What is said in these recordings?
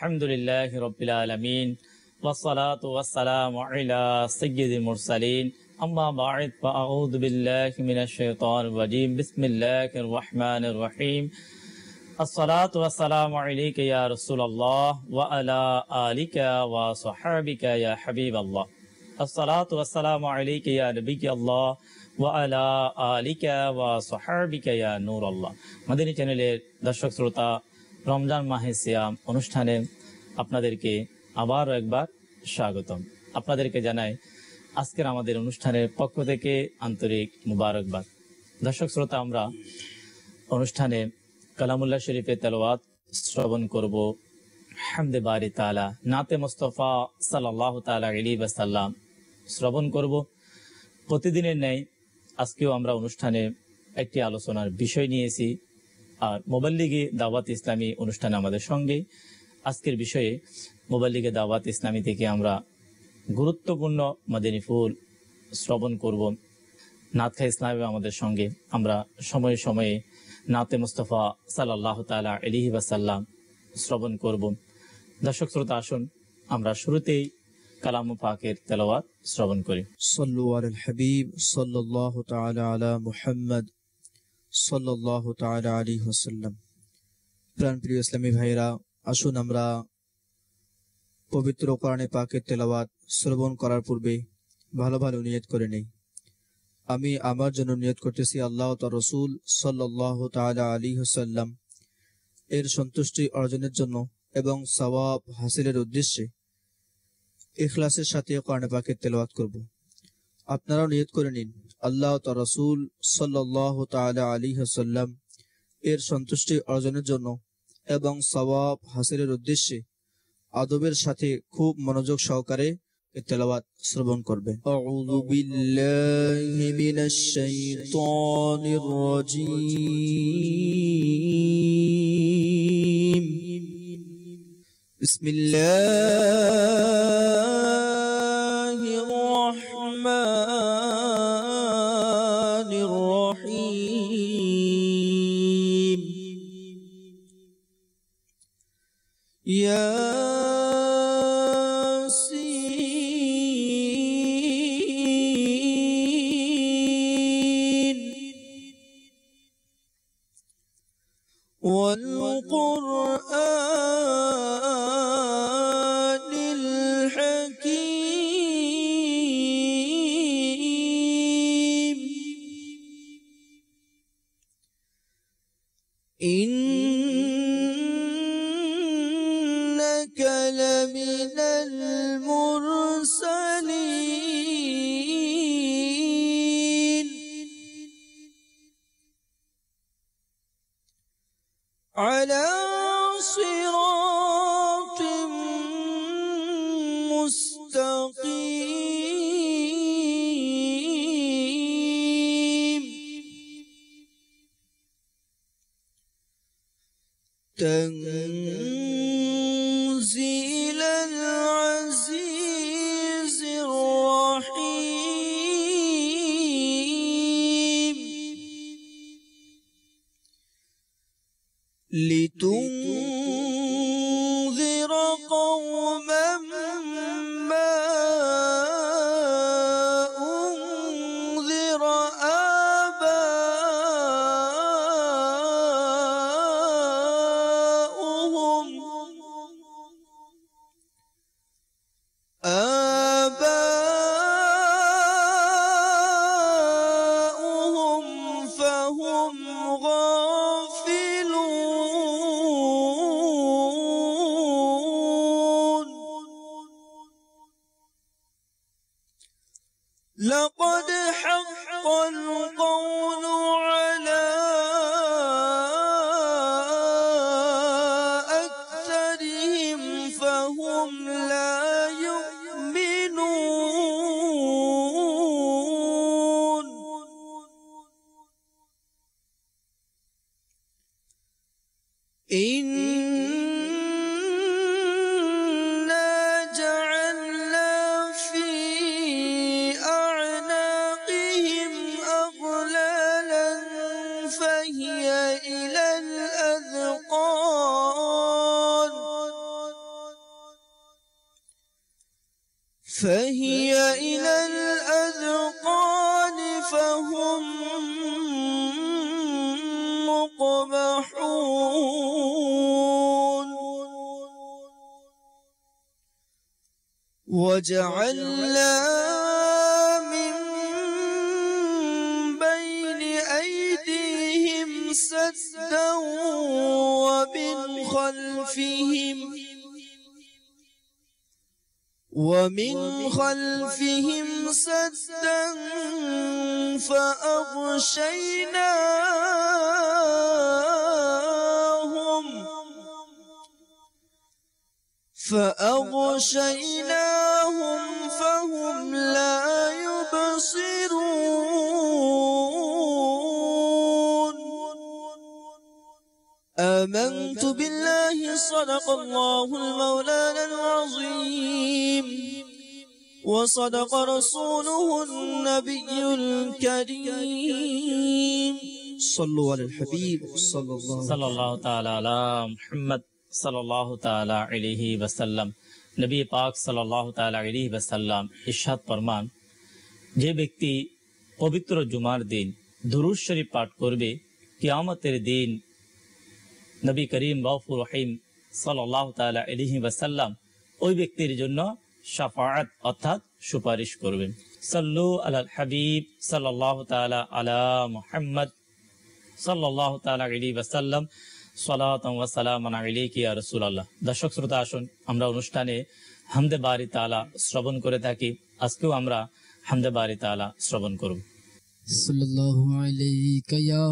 الحمد لله رب العالمين والصلاة والسلام على سيد المرسلين أما بعد فأعوذ بالله من الشيطان الرجيم بسم الله الرحمن الرحيم الصلاة والسلام عليك يا رسول الله وعلى آلك وصحابك يا حبيب الله الصلاة والسلام عليك يا نبي الله وعلى آلك وصحابك يا نور الله مدني চ্যানেলের দর্শক শ্রোতা রমজান মাহে সিয়াম অনুষ্ঠানে আপনাদেরকে আবারও একবার স্বাগতম আপনাদেরকে জানাই আজকের আমাদের অনুষ্ঠানের পক্ষ থেকে আন্তরিক মুবারকবাদ দর্শক শ্রোতা আমরা অনুষ্ঠানে কালামুল্লাহ শরীফের তেলাওয়াত শ্রবণ করব হামদে বারি তালা নাতে মোস্তফা সাল্লাহ তালা আলী সাল্লাম শ্রবণ করব প্রতিদিনের ন্যায় আজকেও আমরা অনুষ্ঠানে একটি আলোচনার বিষয় নিয়েছি আর লিগে দাওয়াত ইসলামী অনুষ্ঠান আমাদের সঙ্গে আজকের বিষয়ে মোবাল্লিগে দাওয়াত ইসলামী থেকে আমরা গুরুত্বপূর্ণ মাদিনী ফুল শ্রবণ করব নাথা ইসলামী আমাদের সঙ্গে আমরা সময়ে সময়ে নাতে মুস্তফা সাল্লাহ তালা আলিহি বাসাল্লাম শ্রবণ করব দর্শক শ্রোতা আসুন আমরা শুরুতেই কালাম পাকের তেলাওয়াত শ্রবণ করি সল্লু আল হাবিব সাল্লাহ তালা আলা মুহাম্মদ সাল্লাহ তালা আলী ইসলামী ভাইরা আসুন আমরা পবিত্র কোরআনে পাকের তেলাওয়াত শ্রবণ করার পূর্বে ভালো ভালো নিয়ত করে নেই আমি আমার জন্য নিয়ত করতেছি আল্লাহ তা রসুল সাল্লাহ আলী হোসাল্লাম এর সন্তুষ্টি অর্জনের জন্য এবং সওয়াব হাসিলের উদ্দেশ্যে এখলাসের সাথে কোরআনে পাকের তেলাওয়াত করব আপনারাও নিয়ত করে নিন আল্লাহ তা রসুল সাল্লাহ তালা আলী হাসাল্লাম এর সন্তুষ্টি অর্জনের জন্য এবং সবাব হাসিরের উদ্দেশ্যে আদবের সাথে খুব মনোযোগ সহকারে তেলাবাদ শ্রবণ করবে আউযু বিল্লাহি فهي إلى الأذقان فهم مقبحون وجعلنا ومن خلفهم سدا فأغشيناهم فأغشيناهم فهم لا يبصرون آمنت بالله صدق الله المولانا العظيم وصدق رسوله النبي الكريم صلوا على الحبيب صلى الله صلى الله تعالى على محمد صلى الله تعالى عليه وسلم নবী পাক সাল্লাহ তাল্লাম ইশাদ ফরমান যে ব্যক্তি পবিত্র জুমার দিন দুরুজ শরীফ পাঠ করবে কিয়ামতের দিন নবী করিম বাউফুর রহিম সাল্লাহ তালা আলহি ওয়াসাল্লাম ওই ব্যক্তির জন্য সাফায়াত অর্থাৎ সুপারিশ করবেন সাল্লু আলাল হাবিব সাল্লাহ তালা আলা মোহাম্মদ সাল্লাহ তালা আলী ওয়াসাল্লাম দর্শক শ্রোতা আসুন আমরা অনুষ্ঠানে হামদে বারি তালা শ্রবণ করে থাকি আজকেও আমরা হামদে বারি তালা শ্রবণ করব صلی اللہ علیہ یا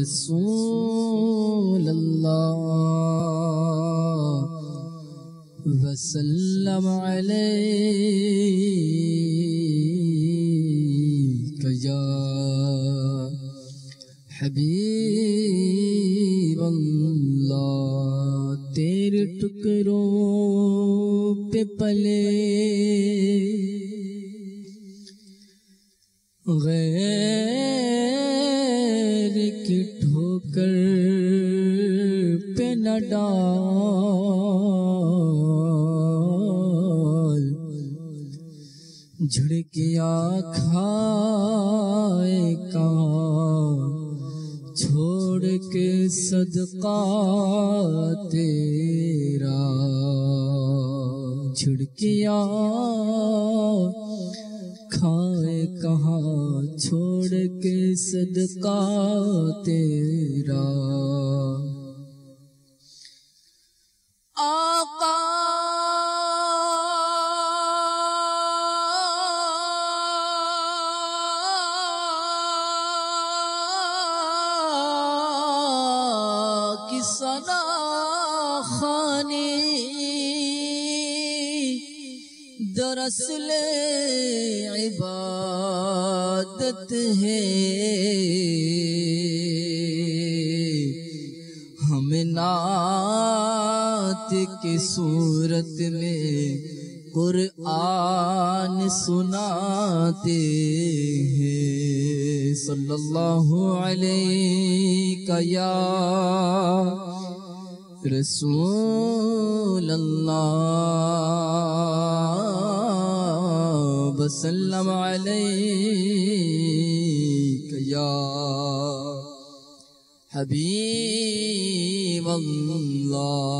رسول اللہ وسلم علیہ یا حبیب اللہ تیرے ٹکروں پہ پلے غیر کی ٹھوکر پہ نہ ڈال جھڑکیا کھائے کا چھوڑ کے صدقہ گاتر آ کا کسانی درس ل کی صورت میں قرآن سناتے ہیں صلی اللہ علیہ یا رسول اللہ وسلم علیہ یا حبیب اللہ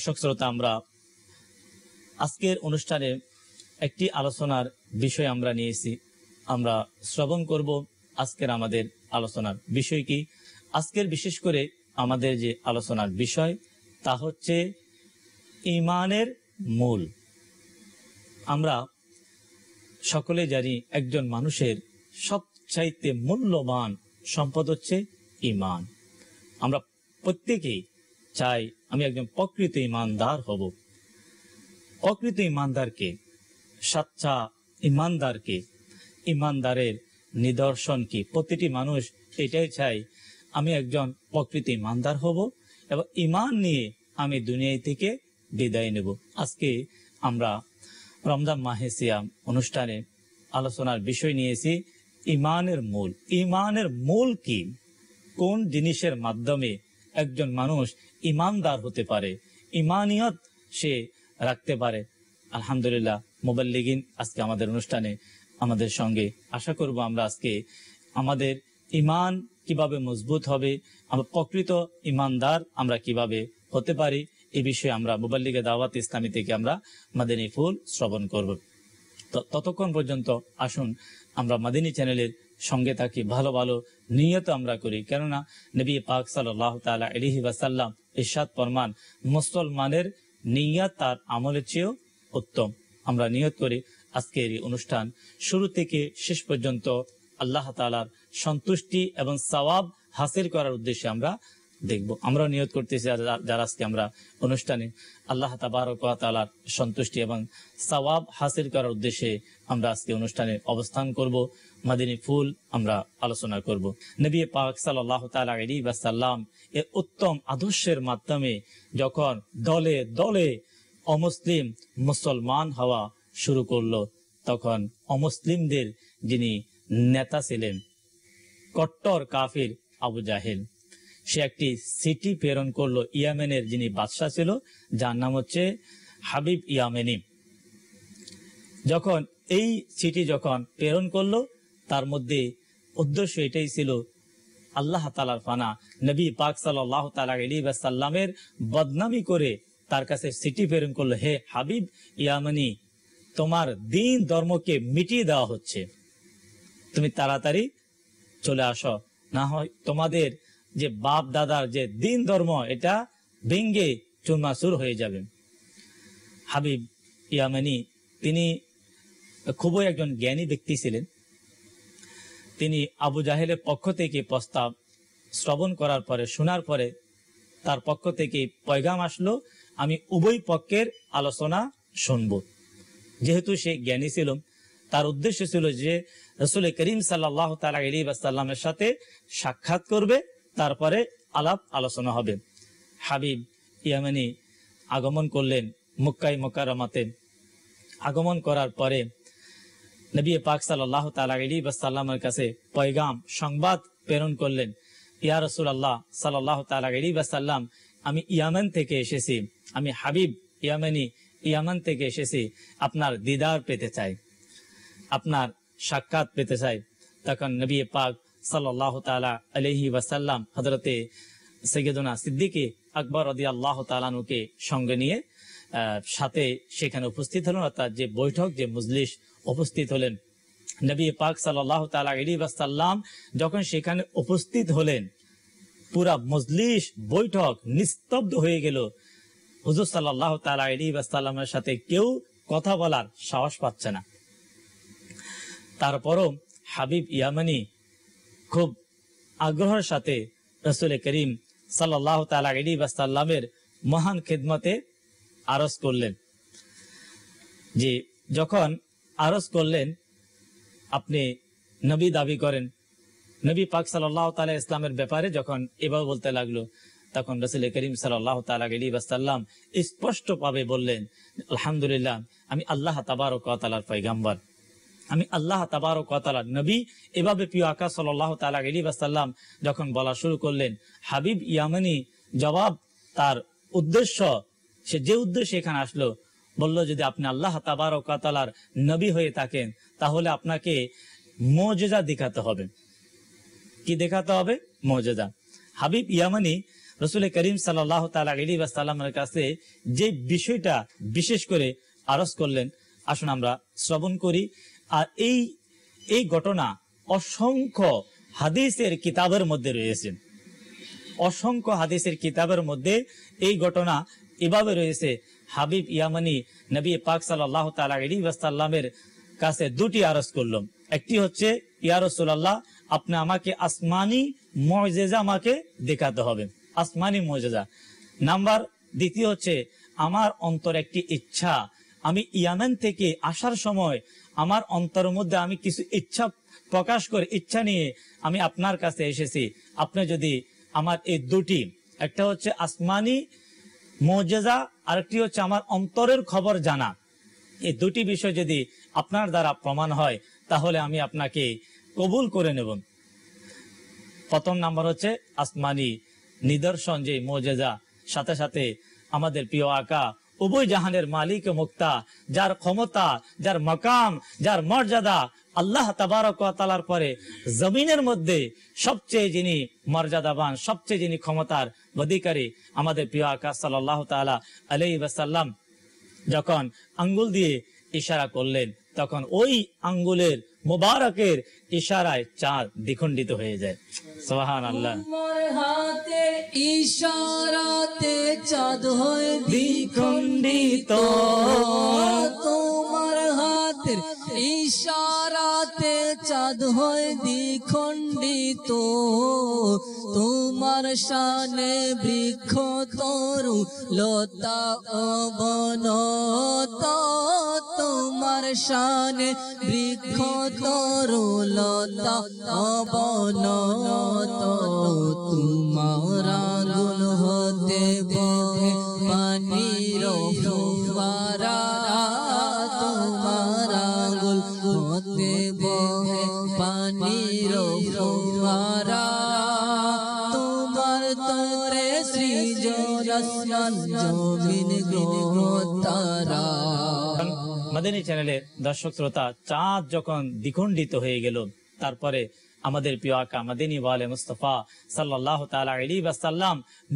দর্শক শ্রোতা আমরা আজকের অনুষ্ঠানে একটি আলোচনার বিষয় আমরা নিয়েছি আমরা শ্রবণ করব আজকের আমাদের আলোচনার বিষয় কি আজকের বিশেষ করে আমাদের যে আলোচনার বিষয় তা হচ্ছে ইমানের মূল আমরা সকলে জানি একজন মানুষের সবচাইতে মূল্যবান সম্পদ হচ্ছে ইমান আমরা প্রত্যেকেই চাই আমি একজন প্রকৃত ইমানদার হব প্রকৃত ইমানদারকে সাচ্চা ইমানদারকে ইমানদারের নিদর্শন কি প্রতিটি মানুষ এটাই চাই আমি একজন প্রকৃত ইমানদার হব এবং ইমান নিয়ে আমি দুনিয়া থেকে বিদায় নেব আজকে আমরা রমজান মাহে সিয়াম অনুষ্ঠানে আলোচনার বিষয় নিয়েছি ইমানের মূল ইমানের মূল কি কোন জিনিসের মাধ্যমে একজন মানুষ ইমানদার হতে পারে ইমানিয়ত সে রাখতে পারে আলহামদুলিল্লাহ মোবাল্লিগিন আজকে আমাদের অনুষ্ঠানে আমাদের সঙ্গে আশা করব আমরা আজকে আমাদের ইমান কিভাবে মজবুত হবে আমরা প্রকৃত ইমানদার আমরা কিভাবে হতে পারি এ বিষয়ে আমরা মোবাল্লিগে দাওয়াত ইসলামী থেকে আমরা মাদিনী ফুল শ্রবণ করব ততক্ষণ পর্যন্ত আসুন আমরা মাদিনী চ্যানেলের সঙ্গে থাকি ভালো ভালো নিয়ত আমরা করি কেননা নবী পাক সাল্লাহ তালা আলহি বাসাল্লাম ইরশাদ প্রমাণ মুসলমানের নিয়াত তার আমলের চেয়েও উত্তম আমরা নিয়ত করি আজকের এই অনুষ্ঠান শুরু থেকে শেষ পর্যন্ত আল্লাহ তালার সন্তুষ্টি এবং সওয়াব হাসিল করার উদ্দেশ্যে আমরা দেখব আমরা নিয়ত করতেছি যারা আজকে আমরা অনুষ্ঠানে আল্লাহ তালার সন্তুষ্টি এবং সওয়াব হাসিল করার উদ্দেশ্যে আমরা আজকে অনুষ্ঠানে অবস্থান করব মাদিনী ফুল আমরা আলোচনা করব নবী পাক সাল্লাহ তালী বাসাল্লাম এর উত্তম আদর্শের মাধ্যমে যখন দলে দলে অমুসলিম মুসলমান হওয়া শুরু করলো তখন অমুসলিমদের যিনি নেতা ছিলেন কট্টর কাফির আবু জাহেল সে একটি সিটি প্রেরণ করলো ইয়ামেনের যিনি বাদশাহ ছিল যার নাম হচ্ছে হাবিব ইয়ামেনি যখন এই সিটি যখন প্রেরণ করলো তার মধ্যে উদ্দেশ্য এটাই ছিল আল্লাহ তালার ফানা নবী পাক সাল্লাহ তালা আলী সাল্লামের বদনামি করে তার কাছে সিটি প্রেরণ করলো হে হাবিব ইয়ামানি তোমার দিন ধর্মকে মিটিয়ে দেওয়া হচ্ছে তুমি তাড়াতাড়ি চলে আসো না হয় তোমাদের যে বাপ দাদার যে দিন ধর্ম এটা ভেঙ্গে চুরমাচুর হয়ে যাবে হাবিব ইয়ামানি তিনি খুবই একজন জ্ঞানী ব্যক্তি ছিলেন তিনি আবু জাহেলের পক্ষ থেকে প্রস্তাব শ্রবণ করার পরে শোনার পরে তার পক্ষ থেকে পয়গাম আসলো আমি উভয় পক্ষের আলোচনা শুনব যেহেতু সে জ্ঞানী ছিল তার উদ্দেশ্য ছিল যে রসুল করিম সাল্লাহ তালা আলী সাথে সাক্ষাৎ করবে তারপরে আলাপ আলোচনা হবে হাবিব ইয়ামানি আগমন করলেন মুক্কাই মোকারামাতে আগমন করার পরে নবী পাক সাল্লাহ তালি বাসাল্লামের কাছে পয়গাম সংবাদ প্রেরণ করলেন ইয়া রসুল আল্লাহ সাল্লাহ তালি বাসাল্লাম আমি ইয়ামেন থেকে এসেছি আমি হাবিব ইয়ামেনি ইয়ামান থেকে এসেছি আপনার দিদার পেতে চাই আপনার সাক্ষাৎ পেতে চাই তখন নবী পাক সাল্লাহ তালা আলহি ওয়াসাল্লাম হজরতে সৈয়দনা সিদ্দিকে আকবর রদি আল্লাহ তালানুকে সঙ্গে নিয়ে সাথে সেখানে উপস্থিত হলেন অর্থাৎ যে বৈঠক যে মজলিস উপস্থিত হলেন নবী পাক সাল্লাহ তালা আলিবাসাল্লাম যখন সেখানে উপস্থিত হলেন পুরা মজলিস বৈঠক নিস্তব্ধ হয়ে গেল হুজুর সাল্লাহ তালা আলিবাসাল্লামের সাথে কেউ কথা বলার সাহস পাচ্ছে না তারপরও হাবিব ইয়ামানি খুব আগ্রহের সাথে রসুল করিম সাল্লাহ তালা আলিবাসাল্লামের মহান খেদমতে আরজ করলেন যে যখন আরজ করলেন আপনি নবী দাবি করেন নবী পাক সাল্লাহ তালা ইসলামের ব্যাপারে যখন এবার বলতে লাগলো তখন রসুল করিম সাল্লাহ তালাম স্পষ্ট পাবে বললেন আলহামদুলিল্লাহ আমি আল্লাহ তাবার কতালার পৈগাম্বার আমি আল্লাহ তাবার কতালার নবী এভাবে পিও আকা সাল্লাহ তালা আলী বাসাল্লাম যখন বলা শুরু করলেন হাবিব ইয়ামানি জবাব তার উদ্দেশ্য সে যে উদ্দেশ্যে এখানে আসলো বললো যদি আপনি আল্লাহ তাবারকাতালার নবী হয়ে থাকেন তাহলে আপনাকে মজেজা দেখাতে হবে কি দেখাতে হবে মজেজা হাবিব ইয়ামানি রসুল করিম সাল্লাহ তালা কাছে যে বিষয়টা বিশেষ করে আরজ করলেন আসুন আমরা শ্রবণ করি আর এই এই ঘটনা অসংখ্য হাদিসের কিতাবের মধ্যে রয়েছে অসংখ্য হাদিসের কিতাবের মধ্যে এই ঘটনা এভাবে রয়েছে হাবিব ইয়ামানি নবী পাক সাল্লাহ তালা কাছে দুটি আরজ করলাম একটি হচ্ছে ইয়ারসুল্লাহ আপনি আমাকে আসমানি মজেজা আমাকে দেখাতে হবে আসমানি মজেজা নাম্বার দ্বিতীয় হচ্ছে আমার অন্তর একটি ইচ্ছা আমি ইয়ামেন থেকে আসার সময় আমার অন্তর মধ্যে আমি কিছু ইচ্ছা প্রকাশ করে ইচ্ছা নিয়ে আমি আপনার কাছে এসেছি আপনি যদি আমার এই দুটি একটা হচ্ছে আসমানি মোজেজা আরেকটি হচ্ছে আমার অন্তরের খবর জানা এই দুটি বিষয় যদি আপনার দ্বারা প্রমাণ হয় তাহলে আমি আপনাকে কবুল করে নেব প্রথম নাম্বার হচ্ছে আসমানি নিদর্শন যে মোজেজা সাথে সাথে আমাদের প্রিয় আঁকা উভয় জাহানের মালিক মুক্তা যার ক্ষমতা যার মকাম যার মর্যাদা আল্লাহ তালার পরে জমিনের মধ্যে সবচেয়ে যিনি মর্যাদাবান সবচেয়ে যিনি ক্ষমতার অধিকারী আমাদের প্রিয় আকাশ সাল্লাহ তালা আলি বাসাল্লাম যখন আঙ্গুল দিয়ে ইশারা করলেন তখন ওই আঙ্গুলের মোবারকের ইশারায় চাঁদ দ্বিখণ্ডিত হয়ে যায় সোহান আল্লাহ হাতে ইশারাতে চাঁদ হয় দ্বিখণ্ডিত তোমার হাতের ইশারাতে চাঁদ হয় দ্বিখণ্ডিত তোমার শানে বৃক্ষ তরু লতা অবন তোমার শানে বৃক্ষ তরু ল বনতা অবনত তোমারা গুণ হতে বহে পানির ফুয়ারা তোমারা গুণ হতে বহে পানির ফুয়ারা মাদানী চ্যানেলে দর্শক শ্রোতা চাঁদ যখন দ্বিখণ্ডিত হয়ে গেল তারপরে আমাদের প্রিয় আকা মাদিনী বলে মুস্তফা সাল্লাহ তালা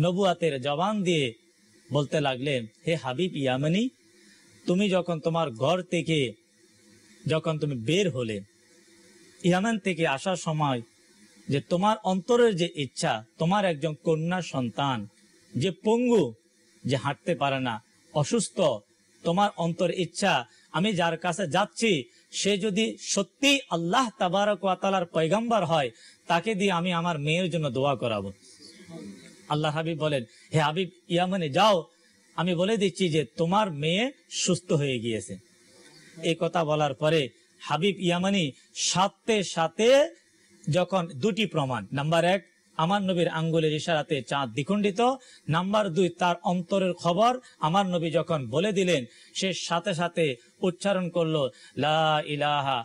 নবুয়াতের জবান দিয়ে বলতে লাগলেন হে হাবিব ইয়ামনি তুমি যখন তোমার ঘর থেকে যখন তুমি বের হলে ইয়ামান থেকে আসার সময় যে তোমার অন্তরের যে ইচ্ছা তোমার একজন কন্যা সন্তান যে পঙ্গু যে হাঁটতে পারে না অসুস্থ তোমার অন্তর ইচ্ছা আমি যার কাছে যাচ্ছি সে যদি সত্যি আল্লাহ তাবারক পয়গাম্বার হয় তাকে দিয়ে আমি আমার মেয়ের জন্য দোয়া করাবো আল্লাহ হাবিব বলেন হে হাবিব মানে যাও আমি বলে দিচ্ছি যে তোমার মেয়ে সুস্থ হয়ে গিয়েছে এই কথা বলার পরে হাবিব ইয়ামানি সাথে সাথে যখন দুটি প্রমাণ নাম্বার এক আমার নবীর আঙ্গুলের ইশারাতে চাঁদ দ্বিখণ্ডিত নাম্বার দুই তার অন্তরের খবর আমার নবী যখন বলে দিলেন সে সাথে সাথে উচ্চারণ করলো লা ইলাহা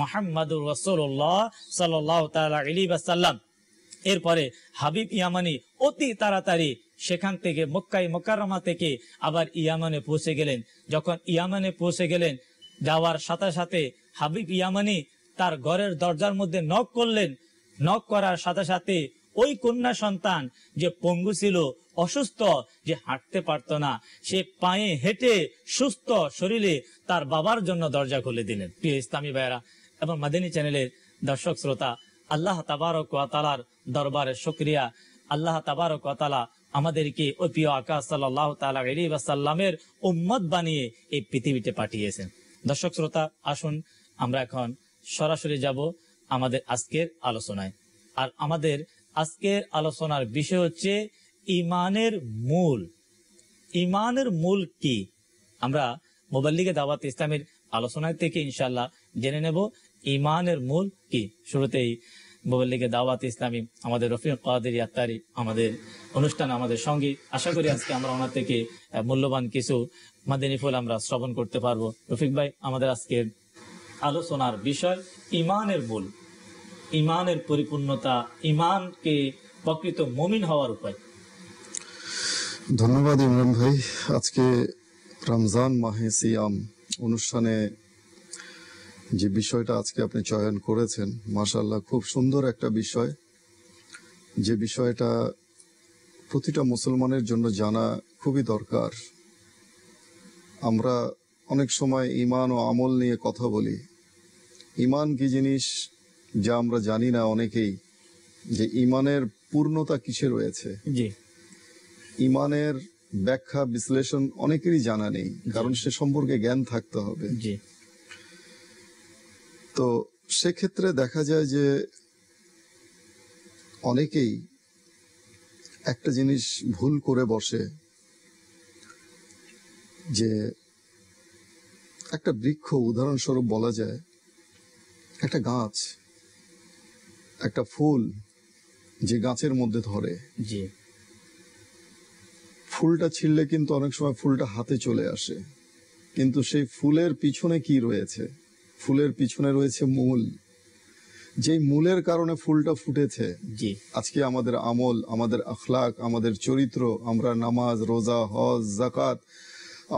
মোহাম্মদুর রসুল্লাহ সাল্লাহ এরপরে হাবিব ইয়ামানি অতি তাড়াতাড়ি সেখান থেকে মক্কাই মক্কারমা থেকে আবার ইয়ামানে পৌঁছে গেলেন যখন ইয়ামানে পৌঁছে গেলেন যাওয়ার সাথে সাথে হাবিব ইয়ামানি তার ঘরের দরজার মধ্যে নখ করলেন নখ করার সাথে সাথে ওই কন্যা সন্তান যে পঙ্গু ছিল অসুস্থ যে হাঁটতে পারত না সে পায়ে হেঁটে সুস্থ শরীরে তার বাবার জন্য দরজা খুলে দিলেন প্রিয় ইসলামী ভাইরা এবং মাদিনী চ্যানেলের দর্শক শ্রোতা আল্লাহ তাবারক ওয়াতালার দরবারে শুক্রিয়া আল্লাহ তাবারক ওয়াতালা আমাদেরকে ও প্রিয় আকাশ সাল্লাহ তালা আলী বাসাল্লামের উম্মত বানিয়ে এই পৃথিবীতে পাঠিয়েছেন দর্শক শ্রোতা আসুন আমরা এখন সরাসরি যাব আমাদের আজকের আলোচনায় আর আমাদের আজকের আলোচনার বিষয় হচ্ছে ইমানের মূল ইমানের মূল কি আমরা মোবাল্লিকে দাওয়াত ইসলামের আলোচনায় থেকে ইনশাল্লাহ জেনে নেব ইমানের মূল কি শুরুতেই মোবাল্লিকে দাওয়াত ইসলামী আমাদের রফিম কাদের ইয়াতারি আমাদের অনুষ্ঠান আমাদের সঙ্গে আশা করি আজকে আমরা ওনার থেকে মূল্যবান কিছু মাদিনীফুল আমরা শ্রবণ করতে পারবো রফিক ভাই আমাদের আজকের আলোচনার বিষয় ইমানের মূল ইমানের পরিপূর্ণতা ইমানকে প্রকৃত মমিন হওয়ার উপায় ধন্যবাদ ইমরান ভাই আজকে রমজান মাহে সিয়াম অনুষ্ঠানে যে বিষয়টা আজকে আপনি চয়ন করেছেন মাসাল্লাহ খুব সুন্দর একটা বিষয় যে বিষয়টা প্রতিটা মুসলমানের জন্য জানা খুবই দরকার আমরা অনেক সময় ইমান ও আমল নিয়ে কথা বলি ইমান কি জিনিস যা আমরা জানি না অনেকেই যে ইমানের পূর্ণতা কিসে রয়েছে ইমানের ব্যাখ্যা বিশ্লেষণ অনেকেরই জানা নেই কারণ সে সম্পর্কে জ্ঞান থাকতে হবে তো সেক্ষেত্রে দেখা যায় যে অনেকেই একটা জিনিস ভুল করে বসে যে একটা বৃক্ষ উদাহরণস্বরূপ বলা যায় একটা গাছ একটা ফুল যে গাছের মধ্যে ধরে জি ফুলটা ছিঁড়লে কিন্তু অনেক সময় ফুলটা হাতে চলে আসে কিন্তু সেই ফুলের পিছনে কি রয়েছে ফুলের পিছনে রয়েছে মূল যে মূলের কারণে ফুলটা ফুটেছে আজকে আমাদের আমল আমাদের আখলাক আমাদের চরিত্র আমরা নামাজ রোজা হজ জাকাত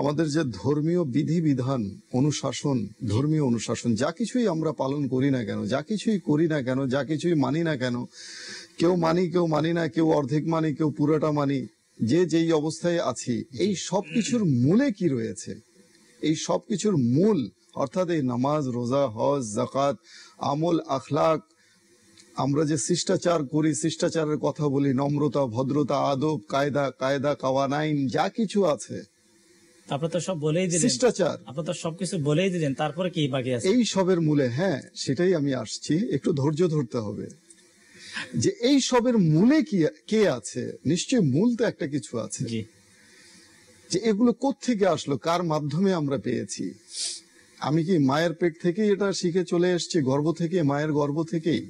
আমাদের যে ধর্মীয় বিধিবিধান অনুশাসন ধর্মীয় অনুশাসন যা কিছুই আমরা পালন করি না কেন যা কিছুই করি না কেন যা কিছুই মানি না কেন কেউ মানি কেউ মানি না কেউ অর্ধেক মানি কেউ পুরোটা মানি যে যেই অবস্থায় আছি এই সব কিছুর মূলে কি রয়েছে এই সব কিছুর মূল অর্থাৎ এই নামাজ রোজা হজ জাকাত আমল আখলাক আমরা যে শিষ্টাচার করি শিষ্টাচারের কথা বলি নম্রতা ভদ্রতা আদব কায়দা কায়দা কাওয়ানাইন যা কিছু আছে হ্যাঁ সেটাই আমি আসছি একটু ধৈর্য ধরতে হবে যে এই সবের মূলে কি কে আছে কিছু আছে যে এগুলো থেকে আসলো কার মাধ্যমে আমরা পেয়েছি আমি কি মায়ের পেট থেকে এটা শিখে চলে এসছি গর্ব থেকে মায়ের গর্ব থেকেই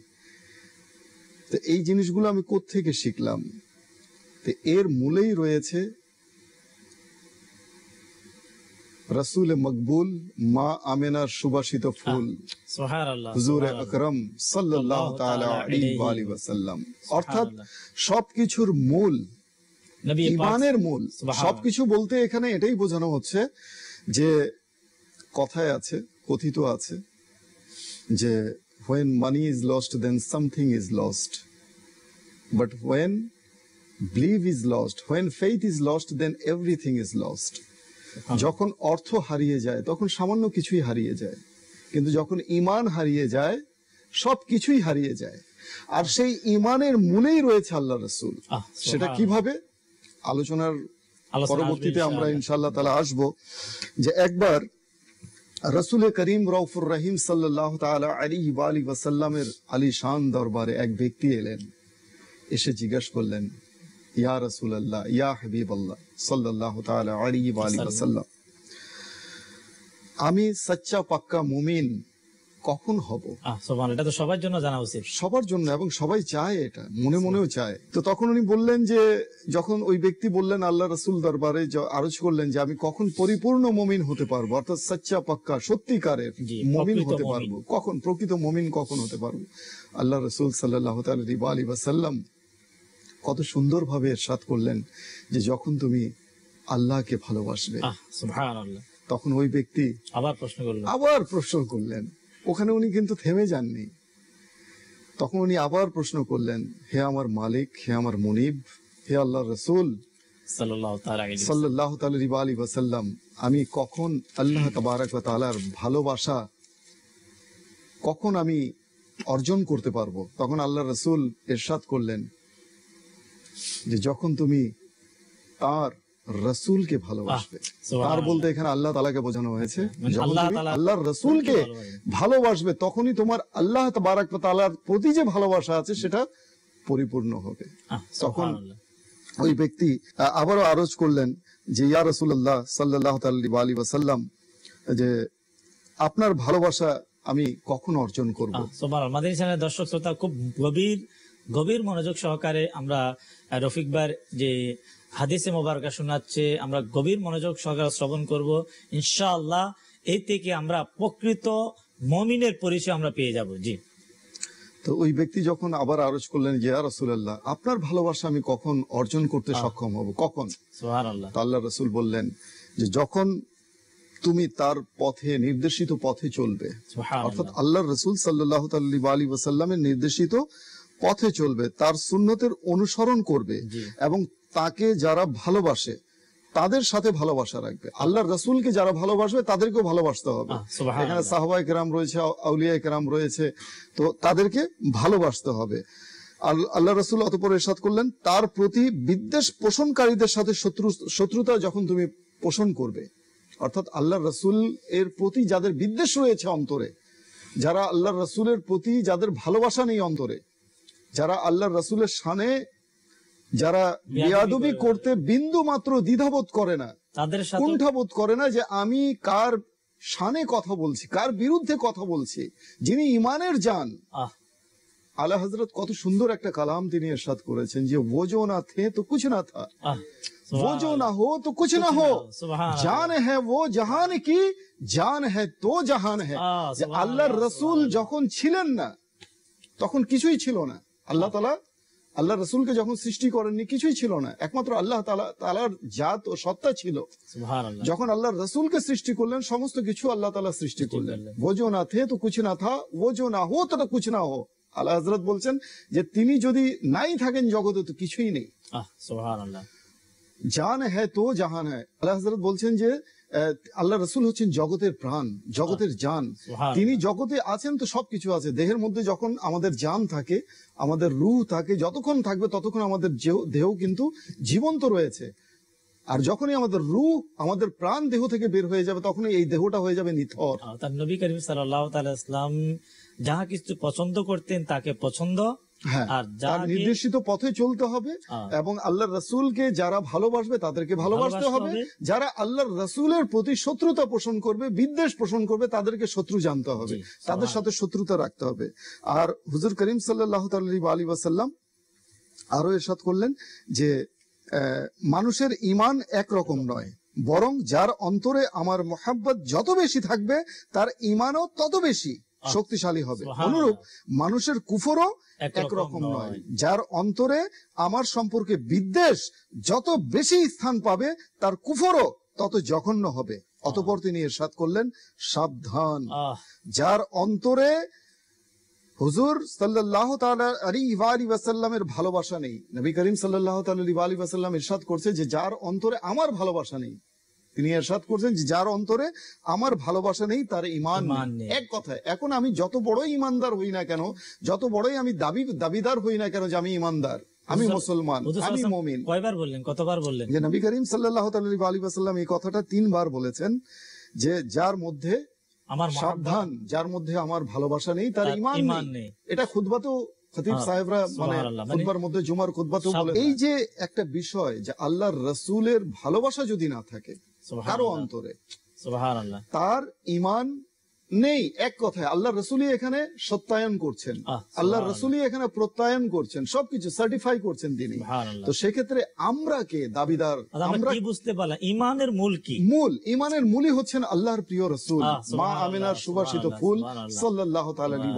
তো এই জিনিসগুলো আমি থেকে শিখলাম তো এর মূলেই রয়েছে রসুল মকবুল মা আমেনার সুবাসিত ফুল আকরম সাল্লাল্লাহু তাআলা আলাইহি অর্থাৎ সবকিছুর মূল ইমানের মূল সবকিছু বলতে এখানে এটাই বোঝানো হচ্ছে যে কথায় আছে কথিত আছে যে when money is lost then something is lost but when belief is lost when faith is lost then everything is lost যখন অর্থ হারিয়ে যায় তখন সামান্য কিছুই হারিয়ে যায় কিন্তু যখন ইমান হারিয়ে যায় সব কিছুই হারিয়ে যায় আর সেই ইমানের মূলেই রয়েছে আল্লাহ রসুল সেটা কিভাবে আলোচনার পরবর্তীতে আমরা ইনশাল্লাহ তালা আসব যে একবার রসুল করিম রৌফুর রহিম সাল্লাহ তালা আলী আলী ওয়াসাল্লামের আলী শান দরবারে এক ব্যক্তি এলেন এসে জিজ্ঞাসা করলেন ইয়া রসুল আল্লাহ ইয়া আল্লাহ সাল্লাহ আমি সচ্চা পাক্কা মুমিন কখন হব এটা তো সবার জন্য জানা উচিত সবার জন্য এবং সবাই চায় এটা মনে আচ্ছা। মনেও চায় তো তখন উনি বললেন যে যখন ওই ব্যক্তি বললেন আল্লাহ রসুল দরবারে আরজ করলেন যে আমি কখন পরিপূর্ণ মমিন হতে পারবো অর্থাৎ সচ্চা পাক্কা সত্যিকারের মমিন হতে পারবো কখন প্রকৃত মমিন কখন হতে পারবো আল্লাহ রসুল সাল্লাহ তালী আলী বা কত সুন্দরভাবে এরশাদ করলেন যে যখন তুমি আল্লাহকে ভালোবাসবে তখন ওই ব্যক্তি আবার প্রশ্ন করলেন আবার প্রশ্ন করলেন ওখানে উনি কিন্তু থেমে যাননি তখন উনি আবার প্রশ্ন করলেন হে আমার মালিক হে আমার মনিব হে আল্লাহ রসুল আমি কখন আল্লাহ তবারক তালার ভালোবাসা কখন আমি অর্জন করতে পারবো তখন আল্লাহ রসুল এরশাদ করলেন যে যখন তুমি তার রসুলকে ভালোবাসবে তার বলতে এখানে আল্লাহ তালাকে বোঝানো হয়েছে মানে আল্লাহর রসুলকে ভালোবাসবে তখনই তোমার আল্লাহ তাবারাক তালার প্রতি যে ভালোবাসা আছে সেটা পরিপূর্ণ হবে তখন ওই ব্যক্তি আবারও আরজ করলেন যে ইয়া রসুল্লাহ সাল্লাহ আলী ওয়াসাল্লাম যে আপনার ভালোবাসা আমি কখন অর্জন করবো দর্শক শ্রোতা খুব গভীর গভীর মনোযোগ সহকারে আমরা রফিক ভাইয়ের যে হাদিসে মোবারকা শোনাচ্ছে আমরা গভীর মনোযোগ সহকারে শ্রবণ করব ইনশাআল্লাহ এই থেকে আমরা প্রকৃত মমিনের পরিচয় আমরা পেয়ে যাব জি তো ওই ব্যক্তি যখন আবার আরজ করলেন যে রসুল্লাহ আপনার ভালোবাসা আমি কখন অর্জন করতে সক্ষম হব কখন আল্লাহ রসুল বললেন যে যখন তুমি তার পথে নির্দেশিত পথে চলবে অর্থাৎ আল্লাহ রসুল সাল্লাহ আলী ওয়াসাল্লামের নির্দেশিত পথে চলবে তার সুন্নতের অনুসরণ করবে এবং তাকে যারা ভালোবাসে তাদের সাথে ভালোবাসা রাখবে আল্লাহর রাসুলকে যারা ভালোবাসবে তাদেরকেও ভালোবাসতে হবে এখানে সাহবাই কেরাম রয়েছে আউলিয়া কেরাম রয়েছে তো তাদেরকে ভালোবাসতে হবে আল্লাহ রসুল অতপর এরশাদ করলেন তার প্রতি বিদ্বেষ পোষণকারীদের সাথে শত্রু শত্রুতা যখন তুমি পোষণ করবে অর্থাৎ আল্লাহ রসুল এর প্রতি যাদের বিদ্বেষ রয়েছে অন্তরে যারা আল্লাহ রসুলের প্রতি যাদের ভালোবাসা নেই অন্তরে যারা আল্লাহ রসুলের সানে যারা বেয়াদবি করতে বিন্দু মাত্র দ্বিধাবোধ করে না তাদের কুণ্ঠাবোধ করে না যে আমি কার সানে কথা বলছি কার বিরুদ্ধে কথা বলছি যিনি ইমানের যান আল্লাহ হজরত কত সুন্দর একটা কালাম তিনি এরশাদ করেছেন যে ওজো না থে তো কুছ না থা ওজো না হো তো কুছ না হো জান হ্যাঁ ও জাহান কি জান হ্যাঁ তো জাহান হ্যাঁ আল্লাহ রসুল যখন ছিলেন না তখন কিছুই ছিল না আল্লাহ তালা আল্লাহ রসুলকে যখন সৃষ্টি করেননি কিছুই ছিল না একমাত্র আল্লাহ তালার জাত ও সত্তা ছিল যখন আল্লাহ রসুলকে সৃষ্টি করলেন সমস্ত কিছু আল্লাহ তালা সৃষ্টি করলেন বোঝো না থে তো কুছ না থা ও জো না হো তো কুছ না হো আল্লাহ হজরত বলছেন যে তিনি যদি নাই থাকেন জগতে তো কিছুই নেই জান হ্যাঁ তো জাহান হ্যাঁ আল্লাহ হজরত বলছেন যে আল্লাহ রসুল হচ্ছেন জগতের প্রাণ জগতের যান হ্যাঁ। তিনি জগতে আছেন তো সবকিছু আছে দেহের মধ্যে যখন আমাদের যান থাকে আমাদের রুহ থাকে যতক্ষণ থাকবে ততক্ষণ আমাদের দেহ কিন্তু জীবন্ত রয়েছে আর যখনই আমাদের রু আমাদের প্রাণ দেহ থেকে বের হয়ে যাবে তখনই এই দেহটা হয়ে যাবে নিথর হ্যাঁ, তার নবী করিম সাল্লাহ তাল্লাহ ইসলাম যাহা কিছু পছন্দ করতেন তাকে পছন্দ হ্যাঁ। আর নির্দেশিত পথে চলতে হবে এবং আল্লাহর রসুলকে যারা ভালোবাসবে তাদেরকে ভালোবাসতে হবে যারা আল্লাহর রসুলের প্রতি শত্রুতা পোষণ করবে বিদ্বেষ পোষণ করবে তাদেরকে শত্রু জানতে হবে তাদের সাথে শত্রুতা রাখতে হবে আর হুজুর করিম সাল্লাহ আলী বাসাল্লাম আরো এরশাদ করলেন যে মানুষের ইমান একরকম নয় বরং যার অন্তরে আমার মোহাব্বত যত বেশি থাকবে তার ইমানও তত বেশি শক্তিশালী হবে অনুরূপ মানুষের কুফরও একরকম নয় যার অন্তরে আমার সম্পর্কে বিদ্বেষ যত বেশি স্থান পাবে তার কুফরও তত জঘন্য হবে অতপর তিনি এরশাদ করলেন সাবধান যার অন্তরে হুজুর সাল্লাহ আলী আলী ওয়াসাল্লামের ভালোবাসা নেই নবী করিম সাল্লাহ তালী আলী ওয়াসাল্লাম ইরশাদ করছে যে যার অন্তরে আমার ভালোবাসা নেই তিনি এরশাদ করছেন যে যার অন্তরে আমার ভালোবাসা নেই তার ইমান এক কথায় এখন আমি যত বড়ই ইমানদার হই না কেন যত বড়ই আমি দাবি দাবিদার হই না কেন যে আমি ইমানদার আমি মুসলমান আমি মমিন কয়বার বললেন কতবার বললেন যে নবী করিম সাল্লাল্লাহু আলাইহি ওয়াসাল্লাম এই কথাটা তিনবার বলেছেন যে যার মধ্যে আমার সাবধান যার মধ্যে আমার ভালোবাসা নেই তার ইমান নেই এটা খুতবাতেও খতিব হ্যাঁ, সাহেবরা মানে, মানে খুতবার মধ্যে জুমার বলে এই যে একটা বিষয় যে আল্লাহর রাসূলের ভালোবাসা যদি না থাকে কারো অন্তরে তার ইমান নেই এক কথায় আল্লাহ রসুলি এখানে সত্যায়ন করছেন আল্লাহ রসুলি এখানে প্রত্যায়ন করছেন সবকিছু সার্টিফাই করছেন তিনি তো সেক্ষেত্রে আমরা কে দাবিদার আচ্ছা, আমরা কি বুঝতে পারলাম ইমানের মূল কি মূল ইমানের মূলই হচ্ছেন আল্লাহর প্রিয় রসুল মা আমিনার সুবাসিত ফুল সাল্লাহ তালী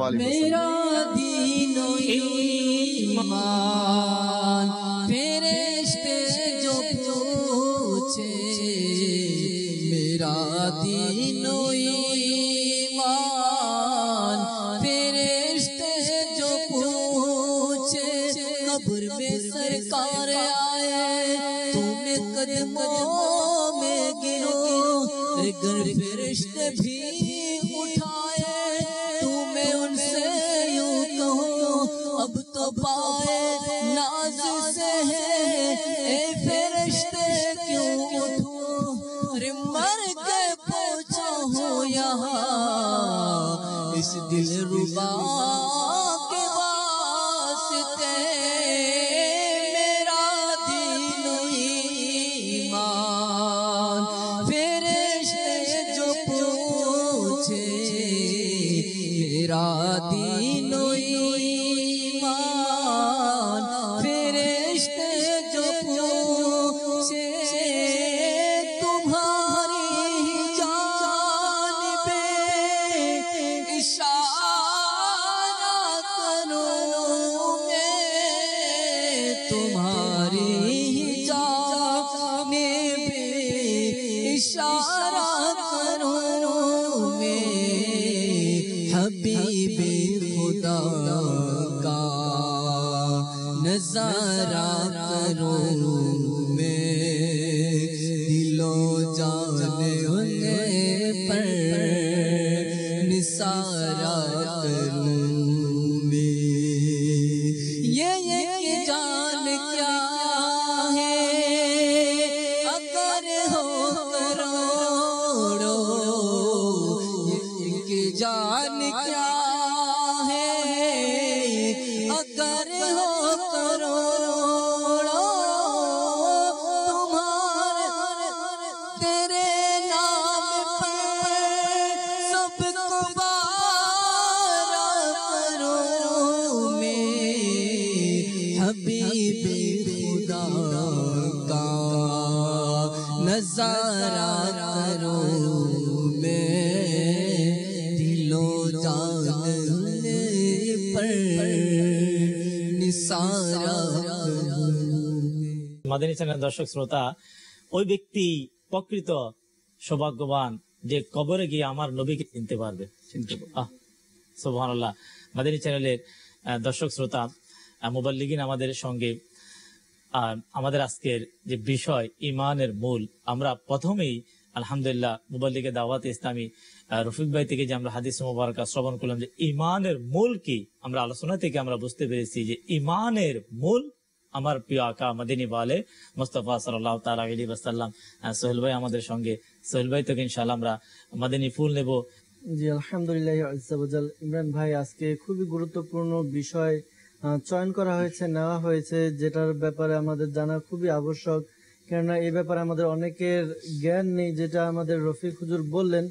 মাদানী চ্যানেল দর্শক শ্রোতা ওই ব্যক্তি প্রকৃত সৌভাগ্যবান যে কবরে গিয়ে আমার নবীকে চিনতে পারবে চিনতে মাদানী চ্যানেলের দর্শক শ্রোতা মোবাল্লিগিন আমাদের সঙ্গে আমাদের আজকের যে বিষয় ইমানের মূল আমরা প্রথমেই আলহামদুলিল্লাহ মুবাল্লিকে দাওয়াত ইসলামী রফিক ভাই থেকে যে আমরা হাদিস মোবারক শ্রবণ করলাম যে ইমানের মূল কি আমরা আলোচনা থেকে আমরা বুঝতে পেরেছি যে ইমানের মূল আমার প্রিয় আকা মাদিনী বলে মোস্তফা সাল্লাহ তাল আলী বাসাল্লাম সোহেল ভাই আমাদের সঙ্গে সোহেল ভাই থেকে ইনশাল্লাহ আমরা মাদিনী ফুল নেব জি আলহামদুলিল্লাহ ইমরান ভাই আজকে খুবই গুরুত্বপূর্ণ বিষয় চয়ন করা হয়েছে নেওয়া হয়েছে যেটার ব্যাপারে আমাদের জানা খুবই আবশ্যক কেননা এই ব্যাপারে আমাদের অনেকের জ্ঞান নেই যেটা আমাদের রফিক হুজুর বললেন